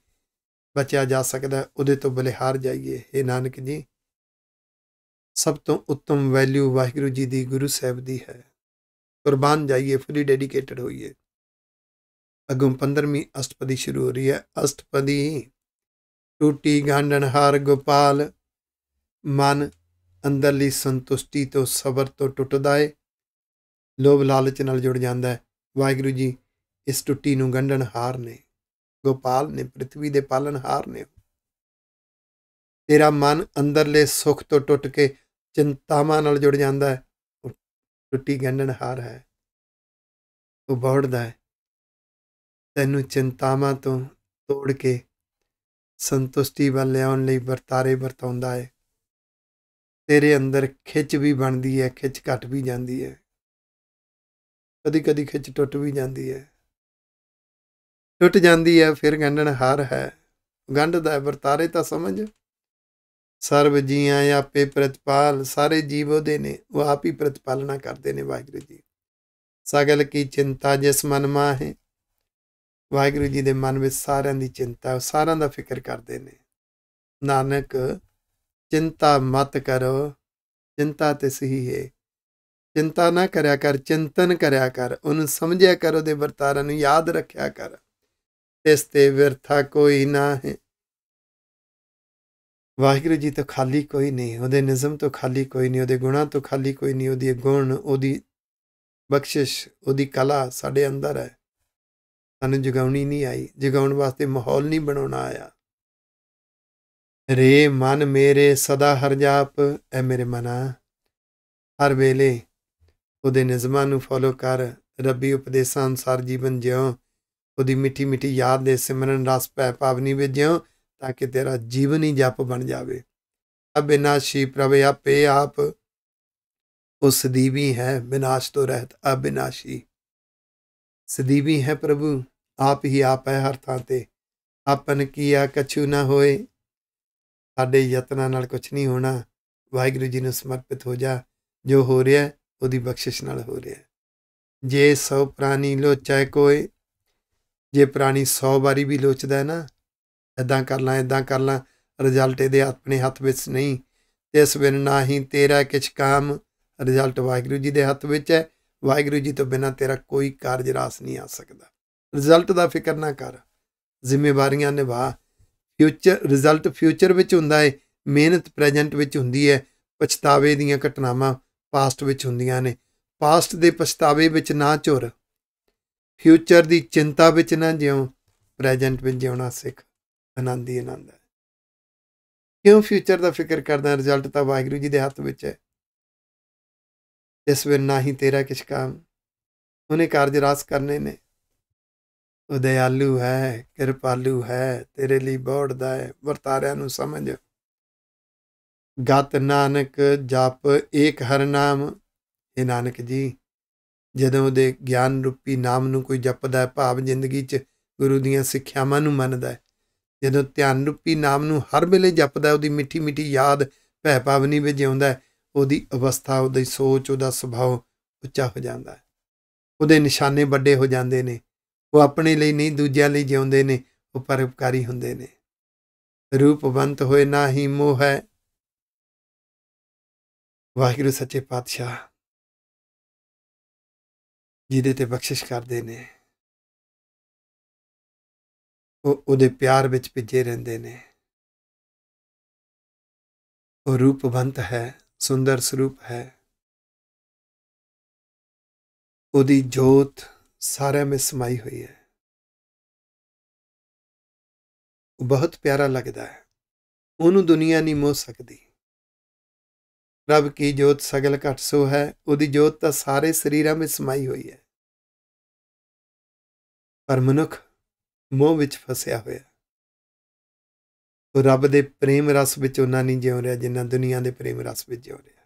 B: ਬਚਿਆ ਜਾ ਸਕਦਾ ਉਹਦੇ ਤੋਂ ਬਲਿਹਾਰ ਜਾਈਏ ਇਹ ਨਾਨਕ ਜੀ ਸਭ ਤੋਂ ਉੱਤਮ ਵੈਲਿਊ ਵਾਹਿਗੁਰੂ ਜੀ ਦੀ ਗੁਰੂ ਸਾਹਿਬ ਦੀ ਹੈ ਕੁਰਬਾਨ ਜਾਈਏ ਫੁੱਲੀ ਡੈਡੀਕੇਟਡ ਹੋਈਏ ਅਗੋਂ 15ਵੀਂ ਅਸ਼ਟਪਦੀ ਸ਼ੁਰੂ ਹੋ ਰਹੀ ਹੈ ਅਸ਼ਟਪਦੀ ਟੂਟੀ ਗਾਂਡਣ ਹਾਰ ਗੋਪਾਲ ਮਨ ਅੰਦਰਲੀ ਸੰਤੁਸ਼ਟੀ ਤੋਂ ਸਬਰ ਤੋਂ ਟੁੱਟਦਾ ਏ ਲੋਭ ਲਾਲਚ ਨਾਲ ਜੁੜ ਜਾਂਦਾ ਹੈ ਵਾਹਿਗੁਰੂ ਜੀ ਇਸ ਟੁੱਟੀ ਨੂੰ ਗੰਢਣ ਹਾਰ ਨੇ ਗੋਪਾਲ ਨੇ ਪ੍ਰithvi ਦੇ ਪਾਲਨ ਹਾਰ ਨੇ ਤੇਰਾ ਮਨ ਅੰਦਰਲੇ ਸੁਖ ਤੋਂ ਟੁੱਟ ਕੇ ਚਿੰਤਾਵਾਂ ਨਾਲ ਜੁੜ ਜਾਂਦਾ ਹੈ ਟੁੱਟੀ ਗੰਢਣ ਹਾਰ ਹੈ ਉਹ ਬੜਦਾ ਹੈ ਤੈਨੂੰ ਚਿੰਤਾਵਾਂ ਤੋਂ ਤੋੜ ਕੇ ਸੰਤੁਸ਼ਟੀ ਵੱਲ ਲਿਆਉਣ ਲਈ ਵਰਤਾਰੇ ਵਰਤਾਉਂਦਾ ਹੈ ਤੇਰੇ ਅੰਦਰ ਖਿੱਚ ਵੀ ਬਣਦੀ ਹੈ ਖਿੱਚ ਘਟ ਵੀ ਜਾਂਦੀ ਹੈ ਕਦੀ ਕਦੀ ਖਿੱਚ ਟੁੱਟ ਵੀ ਜਾਂਦੀ ਹੈ ਟੁੱਟ ਜਾਂਦੀ ਹੈ ਫਿਰ ਗੰਢਣ ਹਾਰ ਹੈ ਗੰਢ ਦਾ ਵਰਤਾਰੇ ਤਾਂ ਸਮਝ ਸਰਬ ਜੀਆਂ ਆਪੇ ਪ੍ਰਤਪਾਲ ਸਾਰੇ ਜੀਵ ਉਹਦੇ ਨੇ ਉਹ ਆਪ ਹੀ ਪ੍ਰਤਪਾਲਣਾ ਕਰਦੇ ਨੇ ਵਾਹਿਗੁਰੂ ਜੀ ਸਗਲ ਕੀ ਚਿੰਤਾ ਜਿਸ ਮਨ ਮਾ ਹੈ ਵਾਹਿਗੁਰੂ ਜੀ ਦੇ ਮਨ ਵਿੱਚ ਸਾਰਿਆਂ ਦੀ ਚਿੰਤਾ ਉਹ ਸਾਰਿਆਂ ਦਾ ਫਿਕਰ ਕਰਦੇ ਨੇ ਨਾਨਕ ਚਿੰਤਾ ਮਤ ਕਰੋ ਚਿੰਤਾ ਤੇ ਸਹੀ ਹੈ ਚਿੰਤਾ ਨਾ ਕਰਿਆ ਕਰ ਚਿੰਤਨ ਕਰਿਆ ਕਰ ਉਹਨੂੰ ਸਮਝਿਆ ਕਰ ਉਹਦੇ ਵਰਤਾਰਾਂ ਨੂੰ ਯਾਦ ਰੱਖਿਆ ਕਰ ਤੇ ਵਿਰਥਾ ਕੋਈ ਨਾ ਹੈ ਵਾਹਿਗੁਰੂ ਜੀ ਤੋਂ ਖਾਲੀ ਕੋਈ ਨਹੀਂ ਉਹਦੇ ਨਿਜ਼ਮ ਤੋਂ ਖਾਲੀ ਕੋਈ ਨਹੀਂ ਉਹਦੇ ਗੁਣਾ ਤੋਂ ਖਾਲੀ ਕੋਈ ਨਹੀਂ ਉਹਦੀ ਗੁਣ ਉਹਦੀ ਬਖਸ਼ਿਸ਼ ਉਹਦੀ ਕਲਾ ਸਾਡੇ ਅੰਦਰ ਹੈ ਸਾਨੂੰ ਜਗਾਉਣੀ ਨਹੀਂ ਆਈ ਜਗਾਉਣ ਵਾਸਤੇ ਮਾਹੌਲ ਨਹੀਂ ਬਣਾਉਣਾ ਆਇਆ ਰੇ ਮਨ ਮੇਰੇ ਸਦਾ ਹਰ ਜਾਪ ਐ ਮੇਰੇ ਮਨਾ ਹਰ ਵੇਲੇ ਉਹਦੇ ਨਿਜ਼ਮਾਂ ਨੂੰ ਫੋਲੋ ਕਰ ਰੱਬੀ ਉਪਦੇਸ਼ਾਂ ਅਨਸਾਰ ਜੀਵਨ ਜਿਉਂ ਉਹਦੀ ਮਿੱਠੀ ਮਿੱਠੀ ਯਾਦ ਦੇ ਸਿਮਰਨ ਰਸ ਪੈ ਪਾਵਨੀ ਵਿਜਿਓ ਤਾਂ ਕਿ ਤੇਰਾ ਜੀਵਨ ਹੀ ਜਪ ਬਣ ਜਾਵੇ ਅਬਿਨਾਸ਼ੀ ਪ੍ਰਭ ਆਪੇ ਆਪ ਉਸ ਦੀ ਵੀ ਹੈ ਬినాਸ਼ ਤੋਂ ਰਹਿਤ ਅਬਿਨਾਸ਼ੀ ਸਦੀ ਵੀ ਹੈ ਪ੍ਰਭੂ ਆਪ ਹੀ ਆਪ ਹੈ ਹਰ ਥਾਂ ਤੇ ਆਪਨ ਕੀਆ ਕਛੂ ਨਾ ਹੋਏ ਸਾਡੇ ਯਤਨਾਂ ਨਾਲ ਕੁਛ ਨਹੀਂ ਹੋਣਾ ਵਾਹਿਗੁਰੂ ਜੀ ਨੂੰ ਸਮਰਪਿਤ ਹੋ ਜਾ ਜੋ ਹੋ ਰਿਹਾ ਉਹਦੀ ਬਖਸ਼ਿਸ਼ ਨਾਲ ਹੋ ਰਿਹਾ ਜੇ ਸਭ ਪ੍ਰਾਣੀ ਲੋਚੈ ਕੋਏ ਜੇ ਪ੍ਰਾਣੀ 100 ਵਾਰੀ ਵੀ ਲੋਚਦਾ ਹੈ ਨਾ ਐਦਾਂ ਕਰ ਲਾਂ ਐਦਾਂ ਕਰ ਲਾਂ ਰਿਜ਼ਲਟ ਇਹਦੇ ਆਪਣੇ ਹੱਥ ਵਿੱਚ ਨਹੀਂ ਇਸ ਬਿਨ ਹੀ ਤੇਰਾ ਕਿਛ ਕੰਮ ਰਿਜ਼ਲਟ ਵਾਹਿਗੁਰੂ ਜੀ ਦੇ ਹੱਥ ਵਿੱਚ ਹੈ ਵਾਹਿਗੁਰੂ ਜੀ ਤੋਂ ਬਿਨਾ ਤੇਰਾ ਕੋਈ ਕਾਰਜ ਰਾਸ ਨਹੀਂ ਆ ਸਕਦਾ ਰਿਜ਼ਲਟ ਦਾ ਫਿਕਰ ਨਾ ਕਰ ਜ਼ਿੰਮੇਵਾਰੀਆਂ ਨਿਭਾ ਫਿਊਚਰ ਰਿਜ਼ਲਟ ਫਿਊਚਰ ਵਿੱਚ ਹੁੰਦਾ ਹੈ ਮਿਹਨਤ ਪ੍ਰੈਜ਼ੈਂਟ ਵਿੱਚ ਹੁੰਦੀ ਹੈ ਪਛਤਾਵੇ ਦੀਆਂ ਘਟਨਾਵਾਂ ਪਾਸਟ ਵਿੱਚ ਹੁੰਦੀਆਂ ਨੇ ਪਾਸਟ ਦੇ ਪਛਤਾਵੇ ਵਿੱਚ ਨਾ ਝੁਰ ਫਿਊਚਰ ਦੀ ਚਿੰਤਾ ਵਿੱਚ ਨਾ ਜਿਉ ਪ੍ਰੈਜ਼ੈਂਟ ਵਿੱਚ ਜਿਉਣਾ ਸਿੱਖ ਆਨੰਦ ਹੀ ਆਨੰਦ ਹੈ ਕਿਉਂ ਫਿਊਚਰ ਦਾ ਫਿਕਰ ਕਰਦਾ ਰਿਜ਼ਲਟ ਤਾਂ ਵਾਹਿਗੁਰੂ ਜੀ ਦੇ ਹੱਥ ਵਿੱਚ ਹੈ ਇਸ ਵੇ ਨਾ ਹੀ ਤੇਰਾ ਕਿਛ ਕੰਮ ਉਹਨੇ ਕਾਰਜ ਰਾਸ ਕਰਨੇ ਨੇ ਉਹ ਦਇਆਲੂ ਹੈ ਕਿਰਪਾਲੂ ਹੈ ਤੇਰੇ ਲਈ ਬੋੜਦਾ ਹੈ ਵਰਤਾਰਿਆਂ ਨੂੰ ਸਮਝ ਗਤ ਨਾਨਕ ਜਪ ਏਕ ਹਰ ਨਾਮ ਇਹ ਨਾਨਕ ਜੀ ਜਦੋਂ ਉਹਦੇ ਗਿਆਨ ਰੂਪੀ ਨਾਮ ਨੂੰ ਕੋਈ ਜਪਦਾ ਹੈ ਭਾਵ ਜ਼ਿੰਦਗੀ 'ਚ ਗੁਰੂ ਦੀਆਂ ਸਿੱਖਿਆਵਾਂ ਨੂੰ ਮੰਨਦਾ ਹੈ ਜਦੋਂ ਧਿਆਨ ਰੂਪੀ ਨਾਮ ਨੂੰ ਹਰ ਵੇਲੇ ਜਪਦਾ ਉਹਦੀ ਮਿੱਠੀ ਮਿੱਠੀ ਯਾਦ ਭੈ ਭਾਵਨੀ ਵਿੱਚ ਆਉਂਦਾ ਉਹਦੀ ਅਵਸਥਾ ਉਹਦੀ ਸੋਚ ਉਹਦਾ ਸੁਭਾਅ ਉੱਚਾ ਹੋ ਜਾਂਦਾ ਹੈ ਉਹਦੇ ਨਿਸ਼ਾਨੇ ਵੱਡੇ ਹੋ ਜਾਂਦੇ ਨੇ ਉਹ ਆਪਣੇ ਲਈ ਨਹੀਂ ਦੂਜਿਆਂ ਲਈ ਜਿਉਂਦੇ ਨੇ ਉਹ ਪਰਉਪਕਾਰੀ ਹੁੰਦੇ ਨੇ
A: ਰੂਪਵੰਤ ਹੋਏ ਨਾ ਹੀ ਮੋਹ ਹੈ ਵਾਹਿਗੁਰੂ ਸੱਚੇ ਪਾਤਸ਼ਾਹ ਜਿਹਦੇ ਤੇ ਬਖਸ਼ਿਸ਼ ਕਰਦੇ ਨੇ ਉਹ ਉਹਦੇ ਪਿਆਰ ਵਿੱਚ ਭਿੱਜੇ ਰਹਿੰਦੇ ਨੇ ਉਹ ਰੂਪਵੰਤ ਹੈ ਸੁੰਦਰ ਸਰੂਪ ਹੈ ਉਹਦੀ ਜੋਤ ਸਾਰਿਆਂ ਵਿੱਚ ਸਮਾਈ ਹੋਈ ਹੈ ਉਹ ਬਹੁਤ ਪਿਆਰਾ ਲੱਗਦਾ ਹੈ ਉਹਨੂੰ ਦੁਨੀਆ ਨਹੀਂ ਮੋਹ ਸਕਦੀ
B: ਰੱਬ ਕੀ ਜੋਤ ਸਗਲ ਘਟ ਸੋ ਹੈ ਉਹਦੀ ਜੋਤ ਤਾਂ ਸਾਰੇ ਸਰੀਰਾਂ ਵਿੱਚ ਸਮਾਈ ਹੋਈ ਹੈ ਪਰ ਮਨੁੱਖ ਮੋਹ ਵਿੱਚ ਫਸਿਆ ਹੋਇਆ
A: ਉਹ ਰੱਬ ਦੇ ਪ੍ਰੇਮ ਰਸ ਵਿੱਚ ਉਹਨਾਂ ਨਹੀਂ ਜਿਉ ਰਿਹਾ ਜਿੰਨਾ ਦੁਨੀਆ ਦੇ ਪ੍ਰੇਮ ਰਸ ਵਿੱਚ ਜਿਉ ਰਿਹਾ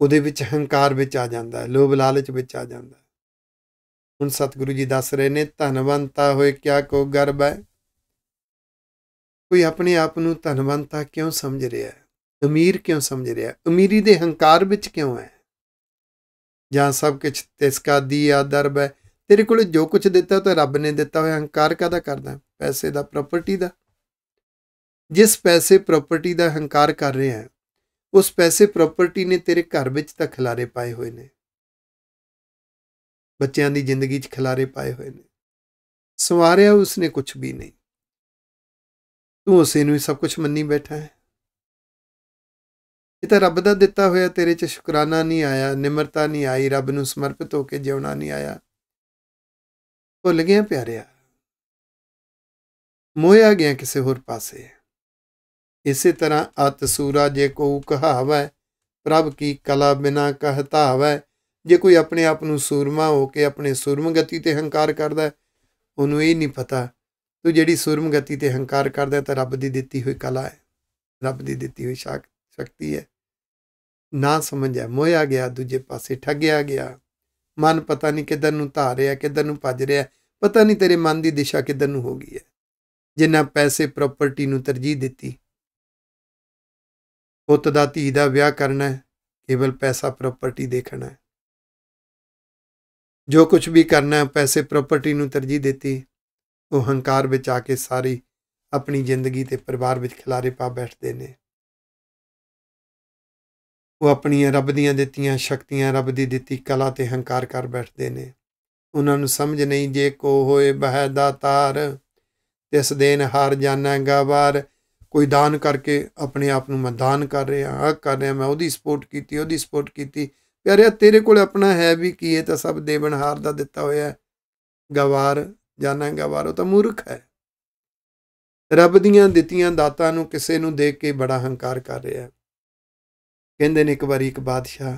A: ਉਹਦੇ ਵਿੱਚ ਹੰਕਾਰ ਵਿੱਚ ਆ ਜਾਂਦਾ ਹੈ ਲੋਭ ਲਾਲਚ ਵਿੱਚ ਆ ਜਾਂਦਾ ਹੈ ਹੁਣ ਸਤਿਗੁਰੂ ਜੀ ਦੱਸ ਰਹੇ ਨੇ ਧਨਵੰਤਾ
B: ਹੋਏ ਕਿਆ ਕੋ ਗਰਬ ਹੈ ਕੋਈ ਆਪਣੇ ਆਪ ਨੂੰ ਧਨਵੰਤਾ ਕਿਉਂ ਸਮਝ ਰਿਹਾ ਹੈ ਅਮੀਰ ਕਿਉਂ ਸਮਝ ਰਿਹਾ ਹੈ ਅਮੀਰੀ ਦੇ ਹੰਕਾਰ ਵਿੱਚ ਕਿਉਂ ਹੈ ਜਾਂ ਸਭ ਕੁਝ ਤਿਸਕਾ ਦੀ ਆਦਰਬ ਹੈ ਤੇਰੇ ਕੋਲ ਜੋ ਕੁਝ ਦਿੱਤਾ ਤਾਂ ਰੱਬ ਨੇ ਦਿੱਤਾ ਹੋਇਆ ਹੰਕਾਰ ਕਾਦਾ ਕਰਦਾ ਪੈਸੇ ਦਾ ਪ੍ਰਾਪਰਟੀ ਦਾ ਜਿਸ ਪੈਸੇ ਪ੍ਰਾਪਰਟੀ ਦਾ ਹੰਕਾਰ ਕਰ ਰਿਹਾ ਹੈ ਉਸ ਪੈਸੇ ਪ੍ਰਾਪਰਟੀ ਨੇ ਤੇਰੇ ਘਰ ਵਿੱਚ ਤਾਂ ਖਿਲਾਰੇ ਪਾਏ ਹੋਏ ਨੇ ਬੱਚਿਆਂ ਦੀ ਜ਼ਿੰਦਗੀ 'ਚ ਖਿਲਾਰੇ ਪਾਏ ਹੋਏ ਨੇ ਸਵਾਰਿਆ ਉਸਨੇ ਕੁਝ ਵੀ ਨਹੀਂ ਤੂੰ ਉਸੇ ਨੂੰ ਹੀ ਸਭ ਕੁਝ ਮੰਨੀ ਬੈਠਾ ਹੈ ਇਹ ਤਾਂ ਰੱਬ ਦਾ ਦਿੱਤਾ ਹੋਇਆ ਤੇਰੇ 'ਚ ਸ਼ੁਕਰਾਨਾ ਨਹੀਂ ਆਇਆ ਨਿਮਰਤਾ ਨਹੀਂ ਆਈ ਰੱਬ ਨੂੰ ਸਮਰਪਿਤ ਹੋ ਕੇ ਜਿਉਣਾ ਨਹੀਂ ਆਇਆ ਭੁੱਲ ਗਿਆ ਪਿਆਰਿਆ ਮੋਇਆ ਗਿਆ ਕਿਸੇ ਹੋਰ ਪਾਸੇ ਇਸੇ ਤਰ੍ਹਾਂ ਅਤ ਸੂਰਾ ਜੇ ਕੋ ਕਹਾਵੈ ਪ੍ਰਭ ਕੀ ਕਲਾ ਬਿਨਾ ਕਹਤਾਵੈ ਜੇ ਕੋਈ ਆਪਣੇ ਆਪ ਨੂੰ ਸੂਰਮਾ ਹੋ ਕੇ ਆਪਣੇ ਸੂਰਮ ਗਤੀ ਤੇ ਹੰਕਾਰ ਕਰਦਾ ਉਹਨੂੰ ਇਹ ਨਹੀਂ ਪਤਾ ਤੂੰ ਜਿਹੜੀ ਸੂਰਮ ਗਤੀ ਤੇ ਹੰਕਾਰ ਕਰਦਾ ਤਾਂ ਰੱਬ ਦੀ ਦਿੱਤੀ ਹੋਈ ਕਲਾ ਹੈ ਰੱਬ ਦੀ ਦਿੱਤੀ ਹੋਈ ਸ਼ਕਤੀ ਹੈ ਨਾ ਸਮਝਿਆ ਮੋਇਆ ਗਿਆ ਦੂਜੇ ਪਾਸੇ ਠੱਗਿਆ ਗਿਆ ਮਨ ਪਤਾ ਨਹੀਂ ਕਿੱਧਰ ਨੂੰ ਧਾਰ ਰਿਹਾ ਕਿੱਧਰ ਨੂੰ ਭੱਜ ਰਿਹਾ ਪਤਾ ਨਹੀਂ ਤੇਰੇ ਮਨ ਦੀ ਦਿਸ਼ਾ ਕਿੱਧਰ ਨੂੰ ਹੋ ਗਈ ਹੈ ਜਿੰਨਾ ਪੈਸੇ ਪ੍ਰਾਪਰਟੀ ਨੂੰ ਤਰਜੀਹ ਦਿੱਤੀ ਪੁੱਤ ਦਾ ਧੀ ਦਾ ਵਿਆਹ ਕਰਨਾ ਹੈ ਕੇਵਲ ਪੈਸਾ ਪ੍ਰਾਪਰਟੀ ਦੇਖਣਾ ਹੈ ਜੋ ਕੁਝ ਵੀ ਕਰਨਾ ਹੈ ਪੈਸੇ ਪ੍ਰਾਪਰਟੀ ਨੂੰ ਤਰਜੀਹ ਦਿੱਤੀ ਉਹ ਹੰਕਾਰ ਵਿੱਚ ਆ ਕੇ ਸਾਰੀ ਆਪਣੀ ਜ਼ਿੰਦਗੀ ਤੇ ਪਰਿਵਾਰ ਵਿੱਚ ਖਿਲਾਰੇ ਪਾ ਬੈਠਦੇ ਨੇ ਉਹ ਆਪਣੀਆਂ ਰੱਬ ਦੀਆਂ ਦਿੱਤੀਆਂ ਸ਼ਕਤੀਆਂ ਰੱਬ ਦੀ ਦਿੱਤੀ ਕਲਾ ਤੇ ਹੰਕਾਰ ਕਰ ਬੈਠਦੇ ਨੇ ਉਹਨਾਂ ਨੂੰ ਸਮਝ ਨਹੀਂ ਜੇ ਕੋ ਹੋਏ ਬਹਿ ਦਾਤਾਰ ਤਿਸ ਦਿਨ ਹਾਰ ਜਾਣਾ ਗਵਾਰ ਕੋਈ ਦਾਨ ਕਰਕੇ ਆਪਣੇ ਆਪ ਨੂੰ ਮਦਾਨ ਕਰ ਰਿਹਾ ਆ ਕਰ ਰਿਹਾ ਮੈਂ ਉਹਦੀ ਸਪੋਰਟ ਕੀਤੀ ਉਹਦੀ ਸਪੋਰਟ ਕੀਤੀ ਪਿਆਰਿਆ ਤੇਰੇ ਕੋਲ ਆਪਣਾ ਹੈ ਵੀ ਕੀ ਇਹ ਤਾਂ ਸਭ ਦੇਵਨਹਾਰ ਦਾ ਦਿੱਤਾ ਹੋਇਆ ਗਵਾਰ ਜਾਣਾਂਗਾ ਵਾਰੋ ਤਾਂ ਮੂਰਖ ਹੈ ਰੱਬ ਦੀਆਂ ਦਿੱਤੀਆਂ ਦਾਤਾਂ ਨੂੰ ਕਿਸੇ ਨੂੰ ਦੇਖ ਕੇ ਬੜਾ ਹੰਕਾਰ ਕਰ ਰਿਹਾ ਕਹਿੰਦੇ ਨੇ ਇੱਕ ਵਾਰੀ ਇੱਕ ਬਾਦਸ਼ਾਹ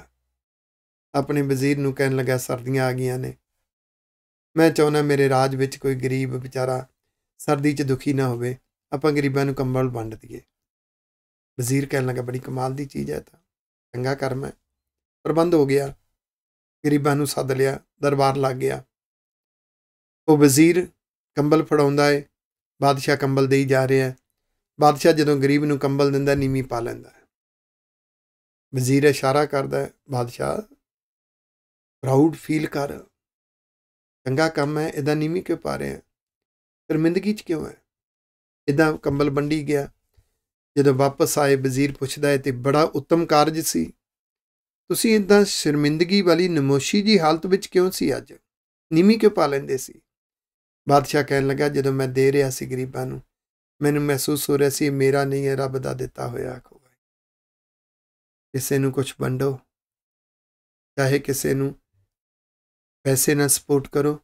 B: ਆਪਣੇ ਵਜ਼ੀਰ ਨੂੰ ਕਹਿਣ ਲੱਗਾ ਸਰਦੀਆਂ ਆ ਗਈਆਂ ਨੇ ਮੈਂ ਚਾਹੁੰਦਾ ਮੇਰੇ ਰਾਜ ਵਿੱਚ ਕੋਈ ਗਰੀਬ ਵਿਚਾਰਾ ਸਰਦੀ 'ਚ ਦੁਖੀ ਨਾ ਹੋਵੇ ਆਪਾਂ ਗਰੀਬਾਂ ਨੂੰ ਕੰਬਲ ਵੰਡ ਦਈਏ ਵਜ਼ੀਰ ਕਹਿਣ ਲੱਗਾ ਬੜੀ ਕਮਾਲ ਦੀ ਚੀਜ਼ ਹੈ ਤਾਂ ਚੰਗਾ ਕਰਮ ਹੈ ਪ੍ਰਬੰਧ ਹੋ ਗਿਆ ਗਰੀਬਾਂ ਨੂੰ ਸੱਦ ਲਿਆ ਦਰਬਾਰ ਲੱਗ ਗਿਆ ਉਹ ਵਜ਼ੀਰ ਕੰਬਲ ਫੜਾਉਂਦਾ ਹੈ ਬਾਦਸ਼ਾਹ ਕੰਬਲ ਦੇਈ ਜਾ ਰਿਹਾ ਹੈ ਬਾਦਸ਼ਾਹ ਜਦੋਂ ਗਰੀਬ ਨੂੰ ਕੰਬਲ ਦਿੰਦਾ ਨੀਵੀਂ ਪਾ ਲੈਂਦਾ ਹੈ ਵਜ਼ੀਰ ਇਸ਼ਾਰਾ ਕਰਦਾ ਹੈ ਬਾਦਸ਼ਾਹ ਪ੍ਰਾਊਡ ਫੀਲ ਕਰ ਚੰਗਾ ਕੰਮ ਹੈ ਇਹਦਾ ਨੀਵੀਂ ਕਿਉਂ ਪਾ ਰਿਹਾ ਸ਼ਰਮਿੰਦਗੀ ਚ ਕਿਉਂ ਹੈ ਇਦਾਂ ਕੰਬਲ ਬੰਡੀ ਗਿਆ ਜਦੋਂ ਵਾਪਸ ਆਏ ਵਜ਼ੀਰ ਪੁੱਛਦਾ ਹੈ ਤੇ ਬੜਾ ਉੱਤਮ ਕਾਰਜ ਸੀ ਤੁਸੀਂ ਇਦਾਂ ਸ਼ਰਮਿੰਦਗੀ ਵਾਲੀ ਨਮੋਸ਼ੀ ਜੀ ਹਾਲਤ ਵਿੱਚ ਕਿਉਂ ਸੀ ਅੱਜ ਨੀਵੀਂ ਕਿਉਂ ਪਾ ਲੈਂਦੇ ਸੀ ਬਾਦਸ਼ਾਹ ਕਹਿਣ ਲੱਗਾ ਜਦੋਂ ਮੈਂ ਦੇ ਰਿਹਾ ਸੀ ਗਰੀਬਾਂ ਨੂੰ ਮੈਨੂੰ ਮਹਿਸੂਸ ਹੋ ਰਿਹਾ ਸੀ ਮੇਰਾ ਨਹੀਂ ਹੈ ਰੱਬ ਦਾ ਦਿੱਤਾ
A: ਹੋਇਆ ਕੋਈ ਕਿਸੇ ਨੂੰ ਕੁਝ ਵੰਡੋ ਚਾਹੇ ਕਿਸੇ ਨੂੰ ਪੈਸੇ ਨਾਲ ਸਪੋਰਟ ਕਰੋ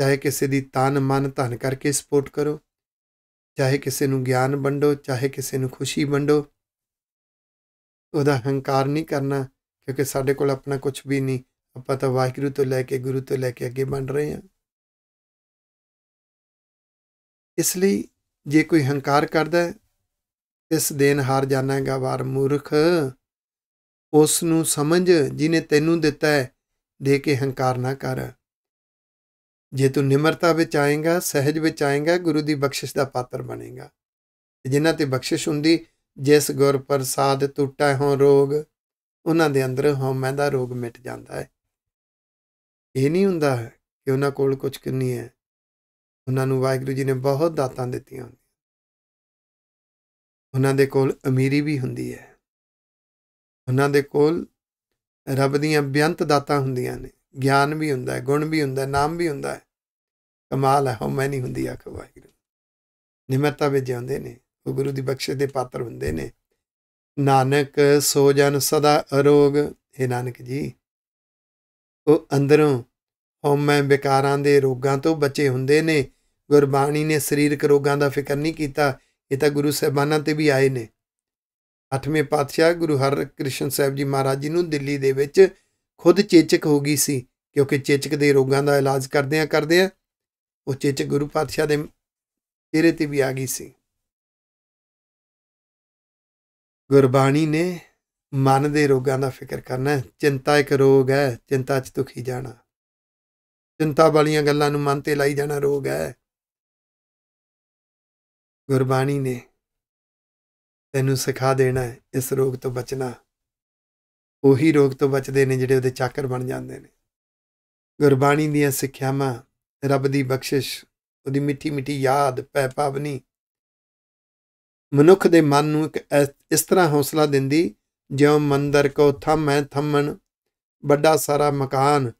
A: ਚਾਹੇ ਕਿਸੇ ਦੀ ਤਨ ਮਨ
B: ਧਨ ਕਰਕੇ ਸਪੋਰਟ ਕਰੋ ਚਾਹੇ ਕਿਸੇ ਨੂੰ ਗਿਆਨ ਵੰਡੋ ਚਾਹੇ ਕਿਸੇ ਨੂੰ ਖੁਸ਼ੀ ਵੰਡੋ ਉਹਦਾ ਹੰਕਾਰ ਨਹੀਂ ਕਰਨਾ ਕਿਉਂਕਿ ਸਾਡੇ ਕੋਲ ਆਪਣਾ ਕੁਝ ਵੀ ਨਹੀਂ ਆਪਾਂ ਤਾਂ ਵਾਹਿਗੁਰੂ ਤੋਂ ਲੈ ਕੇ ਗੁਰੂ ਤੋਂ ਲੈ ਕੇ ਅੱਗੇ ਵੰਡ ਰਹੇ ਹਾਂ ਇਸ ਲਈ ਜੇ ਕੋਈ ਹੰਕਾਰ ਕਰਦਾ ਇਸ ਦੇਨ ਹਾਰ ਜਾਣਾਗਾ ਵਾਰ ਮੂਰਖ ਉਸ ਨੂੰ ਸਮਝ ਜਿਨੇ ਤੈਨੂੰ ਦਿੱਤਾ ਹੈ ਦੇ ਕੇ ਹੰਕਾਰ ਨਾ ਕਰ ਜੇ ਤੂੰ ਨਿਮਰਤਾ ਵਿੱਚ ਆਏਗਾ ਸਹਿਜ ਵਿੱਚ ਆਏਗਾ ਗੁਰੂ ਦੀ ਬਖਸ਼ਿਸ਼ ਦਾ ਪਾਤਰ ਬਣੇਗਾ ਜਿਨ੍ਹਾਂ ਤੇ ਬਖਸ਼ਿਸ਼ ਹੁੰਦੀ ਜਿਸ ਗੁਰ ਪ੍ਰਸਾਦ ਟੁੱਟਾ ਹੋ ਰੋਗ ਉਹਨਾਂ ਦੇ ਅੰਦਰ ਹਉਮੈ ਦਾ ਰੋਗ ਮਿਟ ਜਾਂਦਾ
A: ਹੈ ਇਹ ਨਹੀਂ ਹੁੰਦਾ ਕਿ ਉਹਨਾਂ ਕੋਲ ਕੁਝ ਕਿੰਨੀ ਹੈ ਉਹਨਾਂ ਨੂੰ ਵਾਹਿਗੁਰੂ ਜੀ ਨੇ ਬਹੁਤ ਦਾਤਾਂ ਦਿੱਤੀਆਂ ਹੁੰਦੀਆਂ ਉਹਨਾਂ ਦੇ ਕੋਲ
B: ਅਮੀਰੀ ਵੀ ਹੁੰਦੀ ਹੈ ਉਹਨਾਂ ਦੇ ਕੋਲ ਰੱਬ ਦੀਆਂ ਬੇਅੰਤ ਦਾਤਾਂ ਹੁੰਦੀਆਂ ਨੇ ਗਿਆਨ ਵੀ ਹੁੰਦਾ ਹੈ ਗੁਣ ਵੀ ਹੁੰਦਾ ਹੈ ਨਾਮ ਵੀ ਹੁੰਦਾ ਹੈ ਕਮਾਲ ਹੈ ਹਉ ਨਹੀਂ ਹੁੰਦੀ ਆਖ ਵਾਹਿਗੁਰੂ ਨਿਮਰਤਾ ਵਿੱਚ ਜਾਂਦੇ ਨੇ ਉਹ ਗੁਰੂ ਦੀ ਬਖਸ਼ਿਸ਼ ਦੇ ਪਾਤਰ ਹੁੰਦੇ ਨੇ ਨਾਨਕ ਸੋ ਜਨ ਸਦਾ ਅਰੋਗ ਹੈ ਨਾਨਕ ਜੀ ਉਹ ਅੰਦਰੋਂ ਹਉਮੈ ਵਿਕਾਰਾਂ ਦੇ ਰੋਗਾਂ ਤੋਂ ਬਚੇ ਹੁੰਦੇ ਨੇ ਗੁਰਬਾਣੀ ਨੇ ਸਰੀਰਕ ਰੋਗਾਂ ਦਾ ਫਿਕਰ ਨਹੀਂ ਕੀਤਾ ਇਹ ਤਾਂ ਗੁਰੂ ਸਹਿਬਾਨਾਂ ਤੇ ਵੀ ਆਏ ਨੇ ਅੱਠਵੇਂ ਪਾਤਸ਼ਾਹ ਗੁਰੂ ਹਰਕ੍ਰਿਸ਼ਨ ਸਾਹਿਬ ਜੀ ਮਹਾਰਾਜ ਜੀ ਨੂੰ ਦਿੱਲੀ ਦੇ ਵਿੱਚ ਖੁਦ ਚੇਚਕ ਹੋ ਗਈ ਸੀ ਕਿਉਂਕਿ ਚੇਚਕ ਦੇ ਰੋਗਾਂ ਦਾ ਇਲਾਜ ਕਰਦੇ ਆ ਕਰਦੇ ਆ ਉਹ ਚੇਚਕ ਗੁਰੂ ਪਾਤਸ਼ਾਹ ਦੇ ਚਿਹਰੇ ਤੇ ਵੀ ਆ ਗਈ ਸੀ ਗੁਰਬਾਣੀ ਨੇ ਮਨ ਦੇ ਰੋਗਾਂ ਦਾ ਫਿਕਰ ਕਰਨਾ ਚਿੰਤਾ ਇੱਕ ਰੋਗ ਹੈ
A: ਚਿੰਤਾ 'ਚ ਦੁਖੀ ਜਾਣਾ ਚਿੰਤਾ ਵਾਲੀਆਂ ਗੱਲਾਂ ਨੂੰ ਮਨ ਤੇ ਲਾਈ ਜਾਣਾ ਰੋਗ ਹੈ ਗੁਰਬਾਣੀ ਨੇ ਤੈਨੂੰ ਸਿਖਾ ਦੇਣਾ ਇਸ ਰੋਗ ਤੋਂ ਬਚਣਾ ਉਹੀ ਰੋਗ ਤੋਂ ਬਚਦੇ ਨੇ ਜਿਹੜੇ ਉਹਦੇ ਚਾਕਰ
B: ਬਣ ਜਾਂਦੇ ਨੇ ਗੁਰਬਾਣੀ ਦੀਆਂ ਸਿੱਖਿਆਵਾਂ ਰੱਬ ਦੀ ਬਖਸ਼ਿਸ਼ ਉਹਦੀ ਮਿੱਠੀ ਮਿੱਠੀ ਯਾਦ ਪੈ ਪਾਵਨੀ ਮਨੁੱਖ ਦੇ ਮਨ ਨੂੰ ਇੱਕ ਇਸ ਤਰ੍ਹਾਂ ਹੌਸਲਾ ਦਿੰਦੀ ਜਿਉਂ ਮੰਦਰ ਕੋ ਥੰਮ ਹੈ ਥੰਮਣ ਵੱਡਾ ਸਾਰਾ ਮਕਾਨ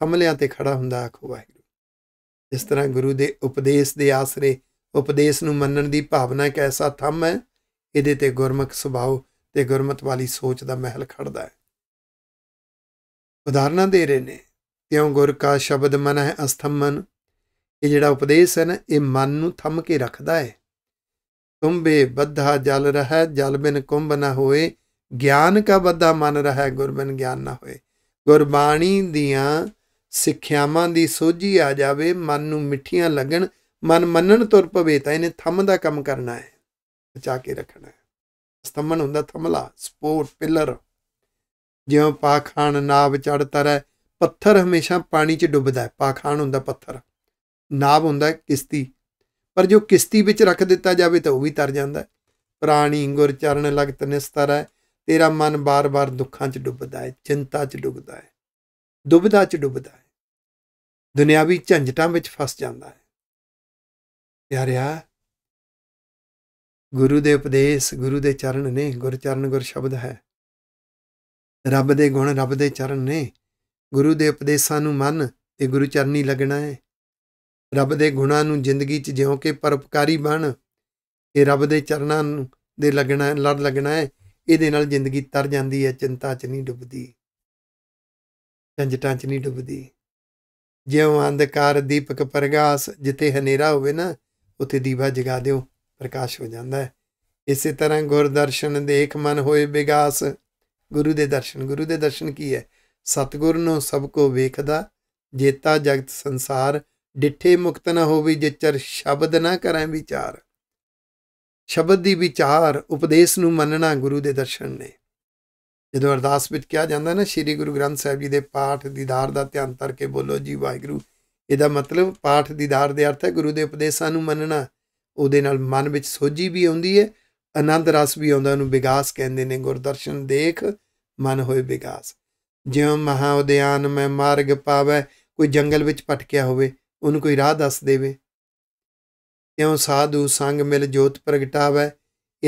B: ਥੰਮਲਿਆਂ ਤੇ ਖੜਾ ਹੁੰਦਾ ਆਖੋ ਵਾਹਿਗੁਰੂ ਇਸ ਤਰ੍ਹਾਂ ਗੁਰੂ ਦੇ ਉਪਦੇਸ਼ ਦੇ ਆਸਰੇ ਉਪਦੇਸ਼ ਨੂੰ ਮੰਨਣ ਦੀ ਭਾਵਨਾ ਇੱਕ ਐਸਾ ਥੰਮ ਹੈ ਇਹਦੇ ਤੇ ਗੁਰਮਖ ਸੁਭਾਅ ਤੇ ਗੁਰਮਤ ਵਾਲੀ ਸੋਚ ਦਾ ਮਹਿਲ ਖੜਦਾ ਹੈ ਉਦਾਹਰਨਾਂ ਦੇ ਰਹੇ ਨੇ ਤਿਉ ਗੁਰ ਕਾ ਸ਼ਬਦ ਮਨ ਹੈ ਅਸਥਮਨ ਇਹ ਜਿਹੜਾ ਉਪਦੇਸ਼ ਹੈ ਨਾ ਇਹ ਮਨ ਨੂੰ ਥੰਮ ਕੇ ਰੱਖਦਾ ਹੈ ਤੁੰਬੇ ਬੱਧਾ ਜਲ ਰਹਾ ਜਲ ਬਿਨ ਕੁੰਭ ਨਾ ਹੋਏ ਗਿਆਨ ਕਾ ਬੱਧਾ ਮਨ ਰਹਾ ਗੁਰ ਬਿਨ ਗਿਆਨ ਨਾ ਹੋਏ ਗੁਰਬਾਣੀ ਦੀਆਂ ਸਿੱਖਿਆਵਾਂ ਦੀ ਸੋਝੀ ਆ ਜਾਵੇ ਮਨ ਨੂੰ ਮਿੱਠੀਆਂ ਲੱਗਣ ਮਨ ਮੰਨਣ ਤੁਰ ਪਵੇ ਤਾਂ ਇਹਨੇ ਥੰਮ ਦਾ ਕੰਮ ਕਰਨਾ ਹੈ ਬਚਾ ਕੇ ਰੱਖਣਾ ਹੈ ਸਤੰਮਨ ਹੁੰਦਾ ਥਮਲਾ ਸਪੋਰਟ ਪਿਲਰ ਜਿਵੇਂ ਪਾਖਾਨ ਨਾਵ ਚੜ ਤਰੈ ਪੱਥਰ ਹਮੇਸ਼ਾ ਪਾਣੀ 'ਚ ਡੁੱਬਦਾ ਹੈ ਪਾਖਾਨ ਹੁੰਦਾ ਪੱਥਰ ਨਾਵ ਹੁੰਦਾ ਕਿਸ਼ਤੀ ਪਰ ਜੋ ਕਿਸ਼ਤੀ ਵਿੱਚ ਰੱਖ ਦਿੱਤਾ ਜਾਵੇ ਤਾਂ ਉਹ ਵੀ ਤਰ ਜਾਂਦਾ ਹੈ ਪ੍ਰਾਣੀ ਗੁਰ ਚਰਨ ਲਗਤ ਨਿਸਤਰ ਹੈ ਤੇਰਾ ਮਨ ਬਾਰ-ਬਾਰ ਦੁੱਖਾਂ 'ਚ ਡੁੱਬਦਾ ਹੈ ਚਿੰਤਾ 'ਚ ਡੁੱਬਦਾ ਹੈ
A: ਡੁੱਬਦਾ 'ਚ ਡੁੱਬਦਾ ਹੈ ਦੁਨਿਆਵੀ ਝੰਜਟਾਂ ਵਿੱਚ ਫਸ ਜਾਂਦਾ ਹੈ ਪਿਆਰਿਆ ਗੁਰੂ ਦੇ ਉਪਦੇਸ਼ ਗੁਰੂ ਦੇ ਚਰਨ
B: ਨੇ ਗੁਰ ਚਰਨ ਗੁਰ ਸ਼ਬਦ ਹੈ ਰੱਬ ਦੇ ਗੁਣ ਰੱਬ ਦੇ ਚਰਨ ਨੇ ਗੁਰੂ ਦੇ ਉਪਦੇਸ਼ਾਂ ਨੂੰ ਮੰਨ ਤੇ ਗੁਰੂ ਚਰਨੀ ਲੱਗਣਾ ਹੈ ਰੱਬ ਦੇ ਗੁਣਾਂ ਨੂੰ ਜ਼ਿੰਦਗੀ 'ਚ ਜਿਉਂ ਕੇ ਪਰਪਕਾਰੀ ਬਣ ਇਹ ਰੱਬ ਦੇ ਚਰਨਾਂ ਨੂੰ ਦੇ ਲੱਗਣਾ ਲੜ ਲੱਗਣਾ ਹੈ ਇਹਦੇ ਨਾਲ ਜ਼ਿੰਦਗੀ ਤਰ ਜਾਂਦੀ ਹੈ ਚਿੰਤਾ 'ਚ ਨਹੀਂ ਡੁੱਬਦੀ ਝੰਜਟਾਂ 'ਚ ਨਹੀਂ ਡੁੱਬਦੀ ਜਿਉਂ ਅੰਧਕਾਰ ਦੀਪਕ ਪ੍ਰਗਾਸ ਜਿੱਥੇ ਹਨੇਰਾ ਹੋਵੇ ਨਾ ਉਥੇ ਦੀਵਾ ਜਗਾ ਦਿਓ ਪ੍ਰਕਾਸ਼ ਹੋ ਜਾਂਦਾ ਹੈ ਇਸੇ ਤਰ੍ਹਾਂ ਗੁਰ ਦਰਸ਼ਨ ਦੇਖ ਮਨ ਹੋਏ ਵਿਗਾਸ ਗੁਰੂ ਦੇ ਦਰਸ਼ਨ ਗੁਰੂ ਦੇ ਦਰਸ਼ਨ ਕੀ ਹੈ ਸਤਗੁਰ ਨੂੰ ਸਭ ਕੋ ਵੇਖਦਾ ਜੇਤਾ ਜਗਤ ਸੰਸਾਰ ਡਿੱਠੇ ਮੁਕਤ ਨਾ ਹੋਵੇ ਜੇ ਚਰ ਸ਼ਬਦ ਨਾ ਕਰਾਂ ਵਿਚਾਰ ਸ਼ਬਦ ਦੀ ਵਿਚਾਰ ਉਪਦੇਸ਼ ਨੂੰ ਮੰਨਣਾ ਗੁਰੂ ਦੇ ਦਰਸ਼ਨ ਨੇ ਜਦੋਂ ਅਰਦਾਸ ਵਿੱਚ ਕਿਹਾ ਜਾਂਦਾ ਨਾ ਸ੍ਰੀ ਗੁਰੂ ਗ੍ਰੰਥ ਸਾਹਿਬ ਜੀ ਦੇ ਪਾਠ ਦੀਦਾਰ ਦਾ ਧਿਆਨ ਕਰਕੇ ਬੋਲੋ ਜੀ ਵਾਹਿਗੁਰੂ ਇਹਦਾ ਮਤਲਬ ਪਾਠ ਦੀਦਾਰ ਦੇ ਅਰਥ ਹੈ ਗੁਰੂ ਦੇ ਉਪਦੇਸ਼ਾਂ ਨੂੰ ਮੰਨਣਾ ਉਹਦੇ ਨਾਲ ਮਨ ਵਿੱਚ ਸੋਝੀ ਵੀ ਆਉਂਦੀ ਹੈ ਆਨੰਦ ਰਸ ਵੀ ਆਉਂਦਾ ਉਹਨੂੰ ਵਿਗਾਸ ਕਹਿੰਦੇ ਨੇ ਗੁਰਦਰਸ਼ਨ ਦੇਖ ਮਨ ਹੋਏ ਵਿਗਾਸ ਜਿਉ ਮਹਾ ਉਦਿਆਨ ਮੈਂ ਮਾਰਗ ਪਾਵੇ ਕੋਈ ਜੰਗਲ ਵਿੱਚ ਭਟਕਿਆ ਹੋਵੇ ਉਹਨੂੰ ਕੋਈ ਰਾਹ ਦੱਸ ਦੇਵੇ ਤਿਉ ਸਾਧੂ ਸੰਗ ਮਿਲ ਜੋਤ ਪ੍ਰਗਟਾਵੇ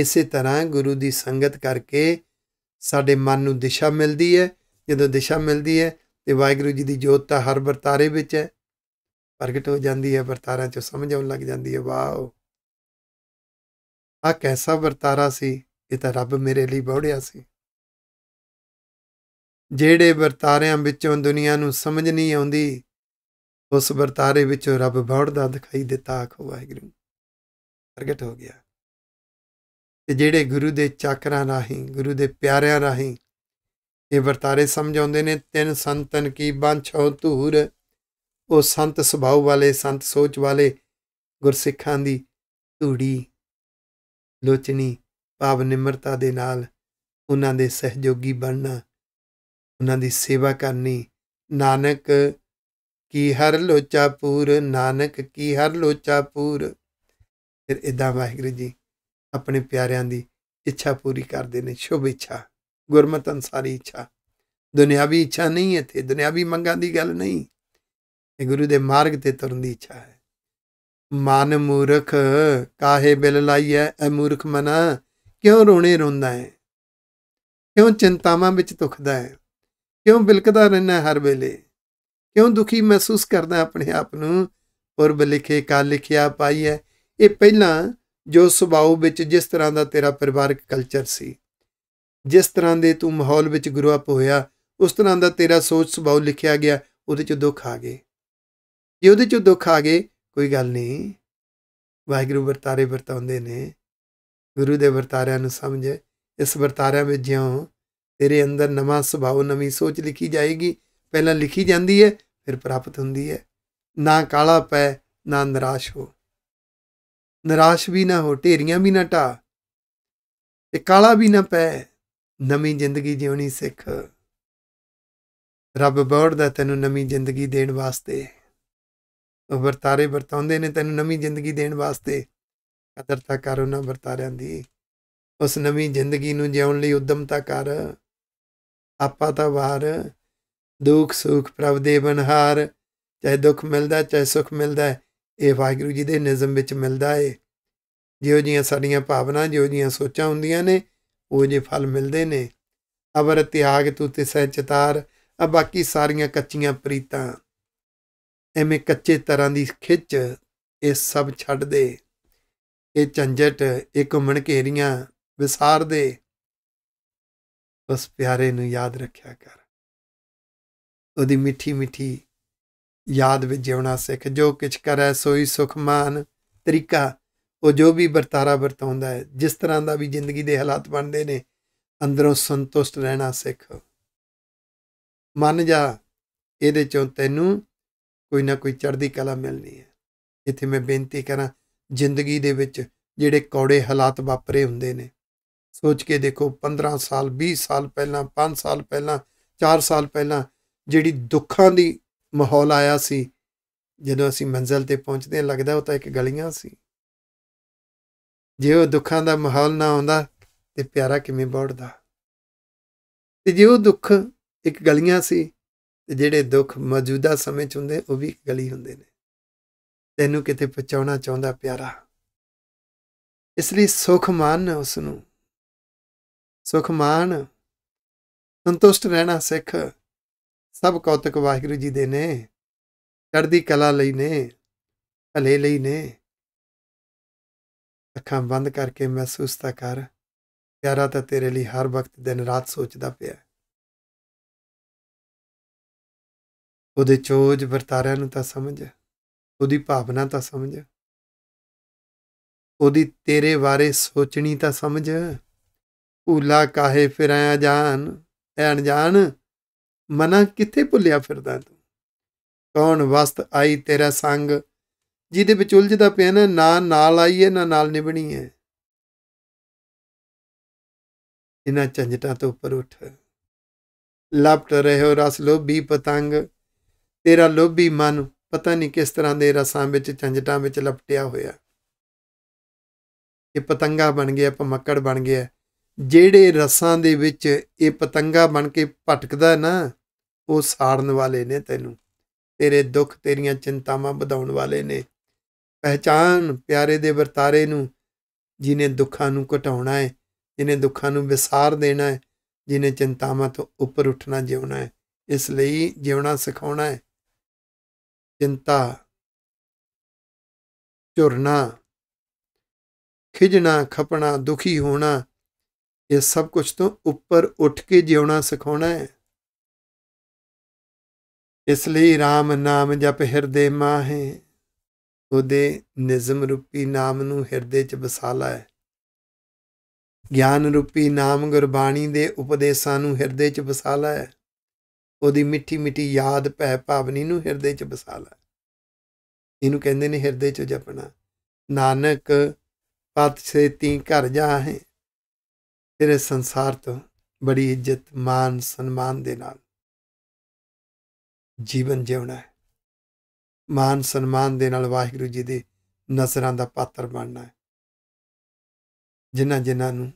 B: ਇਸੇ ਤਰ੍ਹਾਂ ਗੁਰੂ ਦੀ ਸੰਗਤ ਕਰਕੇ ਸਾਡੇ ਮਨ ਨੂੰ ਦਿਸ਼ਾ ਮਿਲਦੀ ਹੈ ਜਦੋਂ ਦਿਸ਼ਾ ਮਿਲਦੀ ਹੈ ਤੇ ਵਾਹਿਗੁਰੂ ਜੀ ਦੀ ਜੋਤ ਤਾਂ ਹਰ ਵਰਤਾਰੇ ਵਿੱਚ ਹੈ ਪ੍ਰਗਟ ਹੋ ਜਾਂਦੀ ਹੈ ਵਰਤਾਰਾਂ ਚੋਂ ਸਮਝ ਆਉਣ ਲੱਗ ਜਾਂਦੀ ਹੈ ਵਾਓ ਆ ਕੈਸਾ ਵਰਤਾਰਾ ਸੀ ਇਹ ਤਾਂ ਰੱਬ ਮੇਰੇ ਲਈ ਬੋੜਿਆ ਸੀ ਜਿਹੜੇ ਵਰਤਾਰਿਆਂ ਵਿੱਚੋਂ ਦੁਨੀਆ ਨੂੰ ਸਮਝ ਨਹੀਂ ਆਉਂਦੀ ਉਸ ਵਰਤਾਰੇ ਵਿੱਚੋਂ ਰੱਬ ਬੋੜਦਾ ਦਿਖਾਈ ਦਿੱਤਾ ਆਖੋ ਵਾਹਿਗੁਰੂ ਪ੍ਰਗਟ ਹੋ ਗਿਆ ਤੇ ਜਿਹੜੇ ਗੁਰੂ ਦੇ ਚਾਕਰਾਂ ਰਾਹੀਂ ਗੁਰੂ ਦੇ ਪਿਆਰਿਆਂ ਰਾਹੀਂ ਇਹ ਵਰਤਾਰੇ ਸਮਝਾਉਂਦੇ ਨੇ ਤਿੰਨ ਸੰਤਨ ਕੀ ਬੰਛੋ ਧੂਰ ਉਹ ਸੰਤ ਸੁਭਾਅ ਵਾਲੇ ਸੰਤ ਸੋਚ ਵਾਲੇ ਗੁਰਸਿੱਖਾਂ ਦੀ ਧੂੜੀ ਲੋਚਣੀ ਭਾਵ ਨਿਮਰਤਾ ਦੇ ਨਾਲ ਉਹਨਾਂ ਦੇ ਸਹਿਯੋਗੀ ਬਣਨਾ ਉਹਨਾਂ ਦੀ ਸੇਵਾ ਕਰਨੀ ਨਾਨਕ ਕੀ ਹਰ ਲੋਚਾਪੂਰ ਨਾਨਕ ਕੀ ਹਰ ਲੋਚਾਪੂਰ ਫਿਰ ਇਦਾਂ ਵਾਹਿਗੁਰੂ ਜੀ ਆਪਣੇ ਪਿਆਰਿਆਂ ਦੀ ਇੱਛਾ ਪੂਰੀ ਕਰਦੇ ਨੇ ਸ਼ੁਭ ਇੱਛਾ ਗੁਰਮਤ ਅਨਸਾਰੀ ਇੱਛਾ ਦੁਨਿਆਵੀ ਇੱਛਾ ਨਹੀਂ ਹੈ ਤੇ ਦੁਨਿਆਵੀ ਮੰਗਾਂ ਦੀ ਗੱਲ ਨਹੀਂ ਇਹ ਗੁਰੂ ਦੇ ਮਾਰਗ ਤੇ ਤੁਰਨ ਦੀ ਇੱਛਾ ਹੈ ਮਨ ਮੂਰਖ ਕਾਹੇ ਬਿਲ ਲਾਈਐ ਐ ਮੂਰਖ ਮਨਾ ਕਿਉਂ ਰੋਣੇ ਰੋਂਦਾ ਹੈ ਕਿਉਂ ਚਿੰਤਾਵਾਂ ਵਿੱਚ ਦੁਖਦਾ ਹੈ ਕਿਉਂ ਬਿਲਕਦਾ ਰਹਿਣਾ ਹਰ ਵੇਲੇ ਕਿਉਂ ਦੁਖੀ ਮਹਿਸੂਸ ਕਰਦਾ ਆਪਣੇ ਆਪ ਨੂੰ ਪੁਰਬ ਲਿਖੇ ਕਾ ਲਿਖਿਆ ਪਾਈਐ ਇਹ ਪਹਿਲਾਂ ਜੋ ਸੁਭਾਅ ਵਿੱਚ ਜਿਸ ਤਰ੍ਹਾਂ ਦਾ ਤੇਰਾ ਪਰਿਵਾਰਕ ਕਲਚਰ ਸੀ ਜਿਸ ਤਰ੍ਹਾਂ ਦੇ ਤੂੰ ਮਾਹੌਲ ਵਿੱਚ ਗਰੋ ਅਪ ਹੋਇਆ ਉਸ ਤਰ੍ਹਾਂ ਦਾ ਤੇਰਾ ਸੋਚ ਸੁਭਾਅ ਲਿਖਿਆ ਗਿਆ ਉਹਦੇ 'ਚ ਦੁੱਖ ਆ ਗਏ ਜੇ ਉਹਦੇ 'ਚ ਦੁੱਖ ਆ ਗਏ ਕੋਈ ਗੱਲ ਨਹੀਂ ਵਾਹਿਗੁਰੂ ਵਰਤਾਰੇ ਵਰਤਾਉਂਦੇ ਨੇ ਗੁਰੂ ਦੇ ਵਰਤਾਰਿਆਂ ਨੂੰ ਸਮਝ ਇਸ ਵਰਤਾਰਿਆਂ ਵਿੱਚ ਜਿਉਂ ਤੇਰੇ ਅੰਦਰ ਨਵਾਂ ਸੁਭਾਅ ਨਵੀਂ ਸੋਚ ਲਿਖੀ ਜਾਏਗੀ ਪਹਿਲਾਂ ਲਿਖੀ ਜਾਂਦੀ ਹੈ ਫਿਰ ਪ੍ਰਾਪਤ ਹੁੰਦੀ ਹੈ ਨਾ ਕਾਲਾ ਪੈ ਨਾ ਨਿਰਾਸ਼ ਹੋ ਨਿਰਾਸ਼ ਵੀ ਨਾ ਹੋ ਢੇਰੀਆਂ ਵੀ ਨਾ ਟਾ ਤੇ ਕਾਲਾ ਵੀ ਨਾ ਪੈ ਨਵੀਂ ਜ਼ਿੰਦਗੀ ਜਿਉਣੀ ਸਿੱਖ ਰੱਬ ਬਰਡ ਦਾ ਤੈਨੂੰ ਨਵੀਂ ਜ਼ਿੰਦਗੀ ਦੇਣ ਵਾਸਤੇ ਉਹ ਵਰਤਾਰੇ ਵਰਤਾਉਂਦੇ ਨੇ ਤੈਨੂੰ ਨਵੀਂ ਜ਼ਿੰਦਗੀ ਦੇਣ ਵਾਸਤੇ ਕਦਰ ਕਰ ਉਹਨਾਂ ਵਰਤਾਰਿਆਂ ਦੀ ਉਸ ਨਵੀਂ ਜ਼ਿੰਦਗੀ ਨੂੰ ਜਿਉਣ ਲਈ ਉਦਮ ਤਾਂ ਕਰ ਆਪਾ ਤਾਂ ਵਾਰ ਦੁੱਖ ਸੁਖ ਪ੍ਰਭ ਦੇ ਬਨਹਾਰ ਚਾਹੇ ਦੁੱਖ ਮਿਲਦਾ ਚਾਹੇ ਸੁਖ ਮਿਲਦਾ ਇਹ ਵਾਹਿਗੁਰੂ ਜੀ ਦੇ ਨਿਜ਼ਮ ਵਿੱਚ ਮਿਲਦਾ ਏ ਜਿਉਂ ਜੀਆਂ ਸਾਡੀਆਂ ਭਾਵਨਾ ਜਿਉਂ ਜੀਆਂ ਸੋਚਾਂ ਹੁੰਦੀਆਂ ਨੇ ਉਹ ਜੇ ਫਲ ਮਿਲਦੇ ਨੇ ਅਬਰ ਤਿਆਗ ਤੂੰ ਤੇ ਸਹਿਚਤਾਰ ਆ ਬਾਕੀ ਸਾਰੀਆਂ ਕੱਚੀਆਂ ਪ੍ਰੀਤਾਂ ਐਵੇਂ ਕੱਚੇ ਤਰ੍ਹਾਂ ਦੀ ਖਿੱਚ ਇਹ ਸਭ ਛੱਡ ਦੇ ਇਹ ਝੰਜਟ ਇਹ ਘੁੰਮਣ ਘੇਰੀਆਂ ਵਿਸਾਰ ਦੇ ਬਸ ਪਿਆਰੇ ਨੂੰ ਯਾਦ ਰੱਖਿਆ ਕਰ ਉਹਦੀ ਮਿੱਠੀ ਮਿੱਠੀ ਯਾਦ ਵਿੱਚ ਜਿਉਣਾ ਸਿੱਖ ਜੋ ਕਿਛ ਕਰੈ ਸੋਈ ਸੁਖਮਾਨ ਤਰੀਕਾ ਉਹ ਜੋ ਵੀ ਵਰਤਾਰਾ ਵਰਤਾਉਂਦਾ ਹੈ ਜਿਸ ਤਰ੍ਹਾਂ ਦਾ ਵੀ ਜ਼ਿੰਦਗੀ ਦੇ ਹਾਲਾਤ ਬਣਦੇ ਨੇ ਅੰਦਰੋਂ ਸੰਤੁਸ਼ਟ ਰਹਿਣਾ ਸਿੱਖ ਮੰਨ ਜਾ ਇਹਦੇ ਚੋਂ ਤੈਨੂੰ ਕੋਈ ਨਾ ਕੋਈ ਚੜ੍ਹਦੀ ਕਲਾ ਮਿਲਣੀ ਹੈ ਇੱਥੇ ਮੈਂ ਬੇਨਤੀ ਕਰਾਂ ਜ਼ਿੰਦਗੀ ਦੇ ਵਿੱਚ ਜਿਹੜੇ ਕੌੜੇ ਹਾਲਾਤ ਵਾਪਰੇ ਹੁੰਦੇ ਨੇ ਸੋਚ ਕੇ ਦੇਖੋ 15 ਸਾਲ 20 ਸਾਲ ਪਹਿਲਾਂ 5 ਸਾਲ ਪਹਿਲਾਂ 4 ਸਾਲ ਪਹਿਲਾਂ ਜਿਹੜੀ ਦੁੱਖਾਂ ਦੀ ਮਾਹੌਲ ਆਇਆ ਸੀ ਜਦੋਂ ਅਸੀਂ ਮੰਜ਼ਲ ਤੇ ਪਹੁੰਚਦੇ ਲੱਗਦਾ ਉਹ ਤਾਂ ਇੱਕ ਗਲੀਆਂ ਸੀ ਜੇ ਉਹ ਦੁੱਖਾਂ ਦਾ ਮਾਹੌਲ ਨਾ ਹੁੰਦਾ ਤੇ ਪਿਆਰਾ ਕਿਵੇਂ ਬੋੜਦਾ ਤੇ ਜੇ ਉਹ ਦੁੱਖ ਇੱਕ ਗਲੀਆਂ ਸੀ ਤੇ ਜਿਹੜੇ ਦੁੱਖ ਮੌਜੂਦਾ ਸਮੇਂ 'ਚ ਹੁੰਦੇ ਉਹ ਵੀ ਗਲੀ ਹੁੰਦੇ ਨੇ ਤੈਨੂੰ ਕਿਤੇ ਪਹੁੰਚਾਉਣਾ ਚਾਹੁੰਦਾ ਪਿਆਰਾ ਇਸ ਲਈ ਸੁਖ ਮਾਨ ਉਸ ਨੂੰ ਸੁਖ ਮਾਨ ਸੰਤੁਸ਼ਟ ਰਹਿਣਾ ਸਿੱਖ ਸਭ ਕੌਤਕ ਵਾਹਿਗੁਰੂ ਜੀ ਦੇ ਨੇ ਚੜ੍ਹਦੀ ਕਲਾ ਲਈ ਨੇ ਭਲੇ ਲਈ ਨੇ
A: ਅੱਖਾਂ ਬੰਦ ਕਰਕੇ ਮਹਿਸੂਸ ਤਾਂ ਕਰ ਪਿਆਰਾ ਤਾਂ ਤੇਰੇ ਲਈ ਹਰ ਵਕਤ ਦਿਨ ਰਾਤ ਸੋਚਦਾ ਪਿਆ
B: ਉਹਦੇ ਚੋਜ ਵਰਤਾਰਿਆਂ ਨੂੰ ਤਾਂ ਸਮਝ ਉਹਦੀ ਭਾਵਨਾ ਤਾਂ ਸਮਝ ਉਹਦੀ ਤੇਰੇ ਬਾਰੇ ਸੋਚਣੀ ਤਾਂ ਸਮਝ ਉਲਾ ਕਾਹੇ ਫਿਰਾਂ ਜਾਨ ਐਣ ਜਾਨ ਮਨਾ ਕਿੱਥੇ ਭੁੱਲਿਆ ਫਿਰਦਾ ਤੂੰ ਕੌਣ ਵਸਤ ਆਈ ਤੇਰਾ ਸੰਗ ਜਿਹਦੇ ਵਿੱਚ ਉਲਝਦਾ ਪਿਆ ਨਾ ਨਾ ਨਾਲ ਆਈ ਹੈ ਨਾ ਨਾਲ ਨਿਭਣੀ ਹੈ ਇਹਨਾਂ ਚੰਜਟਾਂ ਤੋਂ ਉੱਪਰ ਉੱਠ ਲਪਟ ਰਹਿਓ ਰਸ ਲੋਭੀ ਪਤੰਗ ਤੇਰਾ ਲੋਭੀ ਮਨ ਪਤਾ ਨਹੀਂ ਕਿਸ ਤਰ੍ਹਾਂ ਦੇ ਰਸਾਂ ਵਿੱਚ ਚੰਜਟਾਂ ਵਿੱਚ ਲਪਟਿਆ ਹੋਇਆ ਇਹ ਪਤੰਗਾ ਬਣ ਗਿਆ ਪਮੱਕੜ ਬਣ ਗਿਆ ਜਿਹੜੇ ਰਸਾਂ ਦੇ ਵਿੱਚ ਇਹ ਪਤੰਗਾ ਬਣ ਕੇ ਭਟਕਦਾ ਨਾ ਉਹ ਸਾੜਨ ਵਾਲੇ ਨੇ ਤੈਨੂੰ ਤੇਰੇ ਦੁੱਖ ਤੇਰੀਆਂ ਚਿੰਤਾਵਾਂ ਵਧਾਉਣ ਵਾਲੇ ਨੇ ਪਹਿਚਾਨ ਪਿਆਰੇ ਦੇ ਵਰਤਾਰੇ ਨੂੰ ਜਿਨੇ ਦੁੱਖਾਂ ਨੂੰ ਘਟਾਉਣਾ ਹੈ ਜਿਨੇ ਦੁੱਖਾਂ ਨੂੰ ਵਿਸਾਰ ਦੇਣਾ ਹੈ ਜਿਨੇ ਚਿੰਤਾਵਾਂ ਤੋਂ ਉੱਪਰ ਉੱਠਣਾ ਜਿਉਣਾ ਹੈ ਇਸ ਲਈ
A: ਜਿਉਣਾ ਸਿਖਾਉਣਾ ਹੈ ਚਿੰਤਾ ਝੁਰਨਾ ਖਿਜਣਾ ਖਪਣਾ ਦੁਖੀ ਹੋਣਾ
B: ਇਹ ਸਭ ਕੁਝ ਤੋਂ ਉੱਪਰ ਉੱਠ ਕੇ ਜਿਉਣਾ ਸਿਖਾਉਣਾ ਹੈ ਇਸ ਲਈ RAM ਨਾਮ ਜਪ ਹਿਰਦੇ ਮਾਹੇ ਉਹਦੇ ਨਿਜ਼ਮ ਰੂਪੀ ਨਾਮ ਨੂੰ ਹਿਰਦੇ 'ਚ ਵਸਾਲਾ ਹੈ ਗਿਆਨ ਰੂਪੀ ਨਾਮ ਗੁਰਬਾਣੀ ਦੇ ਉਪਦੇਸ਼ਾਂ ਨੂੰ ਹਿਰਦੇ 'ਚ ਵਸਾਲਾ ਹੈ ਉਹਦੀ ਮਿੱਠੀ ਮਿੱਠੀ ਯਾਦ ਭੈ ਭਾਵਨੀ ਨੂੰ ਹਿਰਦੇ 'ਚ ਵਸਾਲਾ ਇਹਨੂੰ ਕਹਿੰਦੇ ਨੇ ਹਿਰਦੇ 'ਚ ਜਪਣਾ ਨਾਨਕ ਪਤ ਤੀ ਘਰ ਜਾਹੇ ਤੇਰੇ ਸੰਸਾਰ ਤੋਂ ਬੜੀ ਇੱਜ਼ਤ ਮਾਨ ਸਨਮਾਨ ਦੇ ਨਾਲ ਜੀਵਨ ਜਿਉਣਾ ਹੈ ਮਾਨ ਸਨਮਾਨ ਦੇ ਨਾਲ ਵਾਹਿਗੁਰੂ ਜੀ ਦੇ
A: ਨਜ਼ਰਾਂ ਦਾ ਪਾਤਰ ਬਣਨਾ ਹੈ ਜਿਨ੍ਹਾਂ ਜਿਨ੍ਹਾਂ ਨੂੰ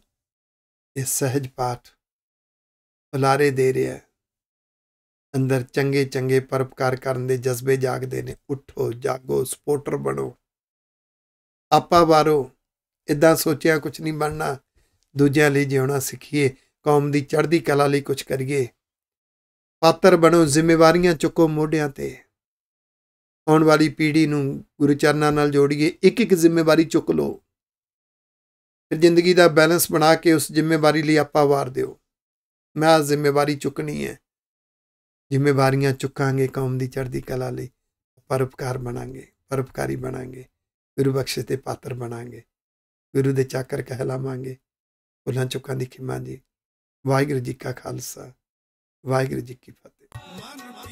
A: ਇਹ ਸਹਿਜ ਪਾਠ ਬੁਲਾਰੇ ਦੇ ਰਿਹਾ ਹੈ ਅੰਦਰ ਚੰਗੇ
B: ਚੰਗੇ ਪਰਪਕਾਰ ਕਰਨ ਦੇ ਜਜ਼ਬੇ ਜਾਗਦੇ ਨੇ ਉੱਠੋ ਜਾਗੋ ਸਪੋਰਟਰ ਬਣੋ ਆਪਾ ਬਾਰੋ ਇਦਾਂ ਸੋਚਿਆ ਕੁਝ ਨਹੀਂ ਬਣਨਾ ਦੂਜਿਆਂ ਲਈ ਜਿਉਣਾ ਸਿੱਖੀਏ ਕੌਮ ਦੀ ਚੜ੍ਹਦੀ ਕਲਾ ਲਈ ਕੁਝ ਕਰੀਏ ਪਾਤਰ ਬਣੋ ਜ਼ਿੰਮੇਵਾਰੀਆਂ ਚੁੱਕੋ ਮੋਢਿਆਂ ਤੇ ਆਉਣ ਵਾਲੀ ਪੀੜ੍ਹੀ ਨੂੰ ਗੁਰੂ ਚਰਨਾਂ ਨਾਲ ਜੋੜੀਏ ਇੱਕ ਇੱਕ ਜ਼ਿੰਮੇਵਾਰੀ ਚੁੱਕ ਲਓ ਫਿਰ ਜ਼ਿੰਦਗੀ ਦਾ ਬੈਲੈਂਸ ਬਣਾ ਕੇ ਉਸ ਜ਼ਿੰਮੇਵਾਰੀ ਲਈ ਆਪਾਂ ਵਾਰ ਦਿਓ ਮੈਂ ਆ ਜ਼ਿੰਮੇਵਾਰੀ ਚੁੱਕਣੀ ਹੈ ਜ਼ਿੰਮੇਵਾਰੀਆਂ ਚੁੱਕਾਂਗੇ ਕੌਮ ਦੀ ਚੜ੍ਹਦੀ ਕਲਾ ਲਈ ਪਰਉਪਕਾਰ ਬਣਾਂਗੇ ਪਰਉਪਕਾਰੀ ਬਣਾਂਗੇ ਗੁਰੂ ਬਖਸ਼ੇ ਤੇ ਪਾਤਰ ਬਣਾਂਗੇ ਗੁਰੂ ਦੇ ਚਾਕਰ ਕਹਿਲਾਵਾਂਗੇ ਭੁੱਲਾਂ ਚੁੱਕਾਂ ਦੀ ਖਿਮਾ ਜੀ ਵਾਹਿਗੁਰੂ ਜੀ ਕਾ ਖਾਲਸਾ ਵਾਹਿਗੁਰੂ ਜੀ ਕੀ ਫਤਿਹ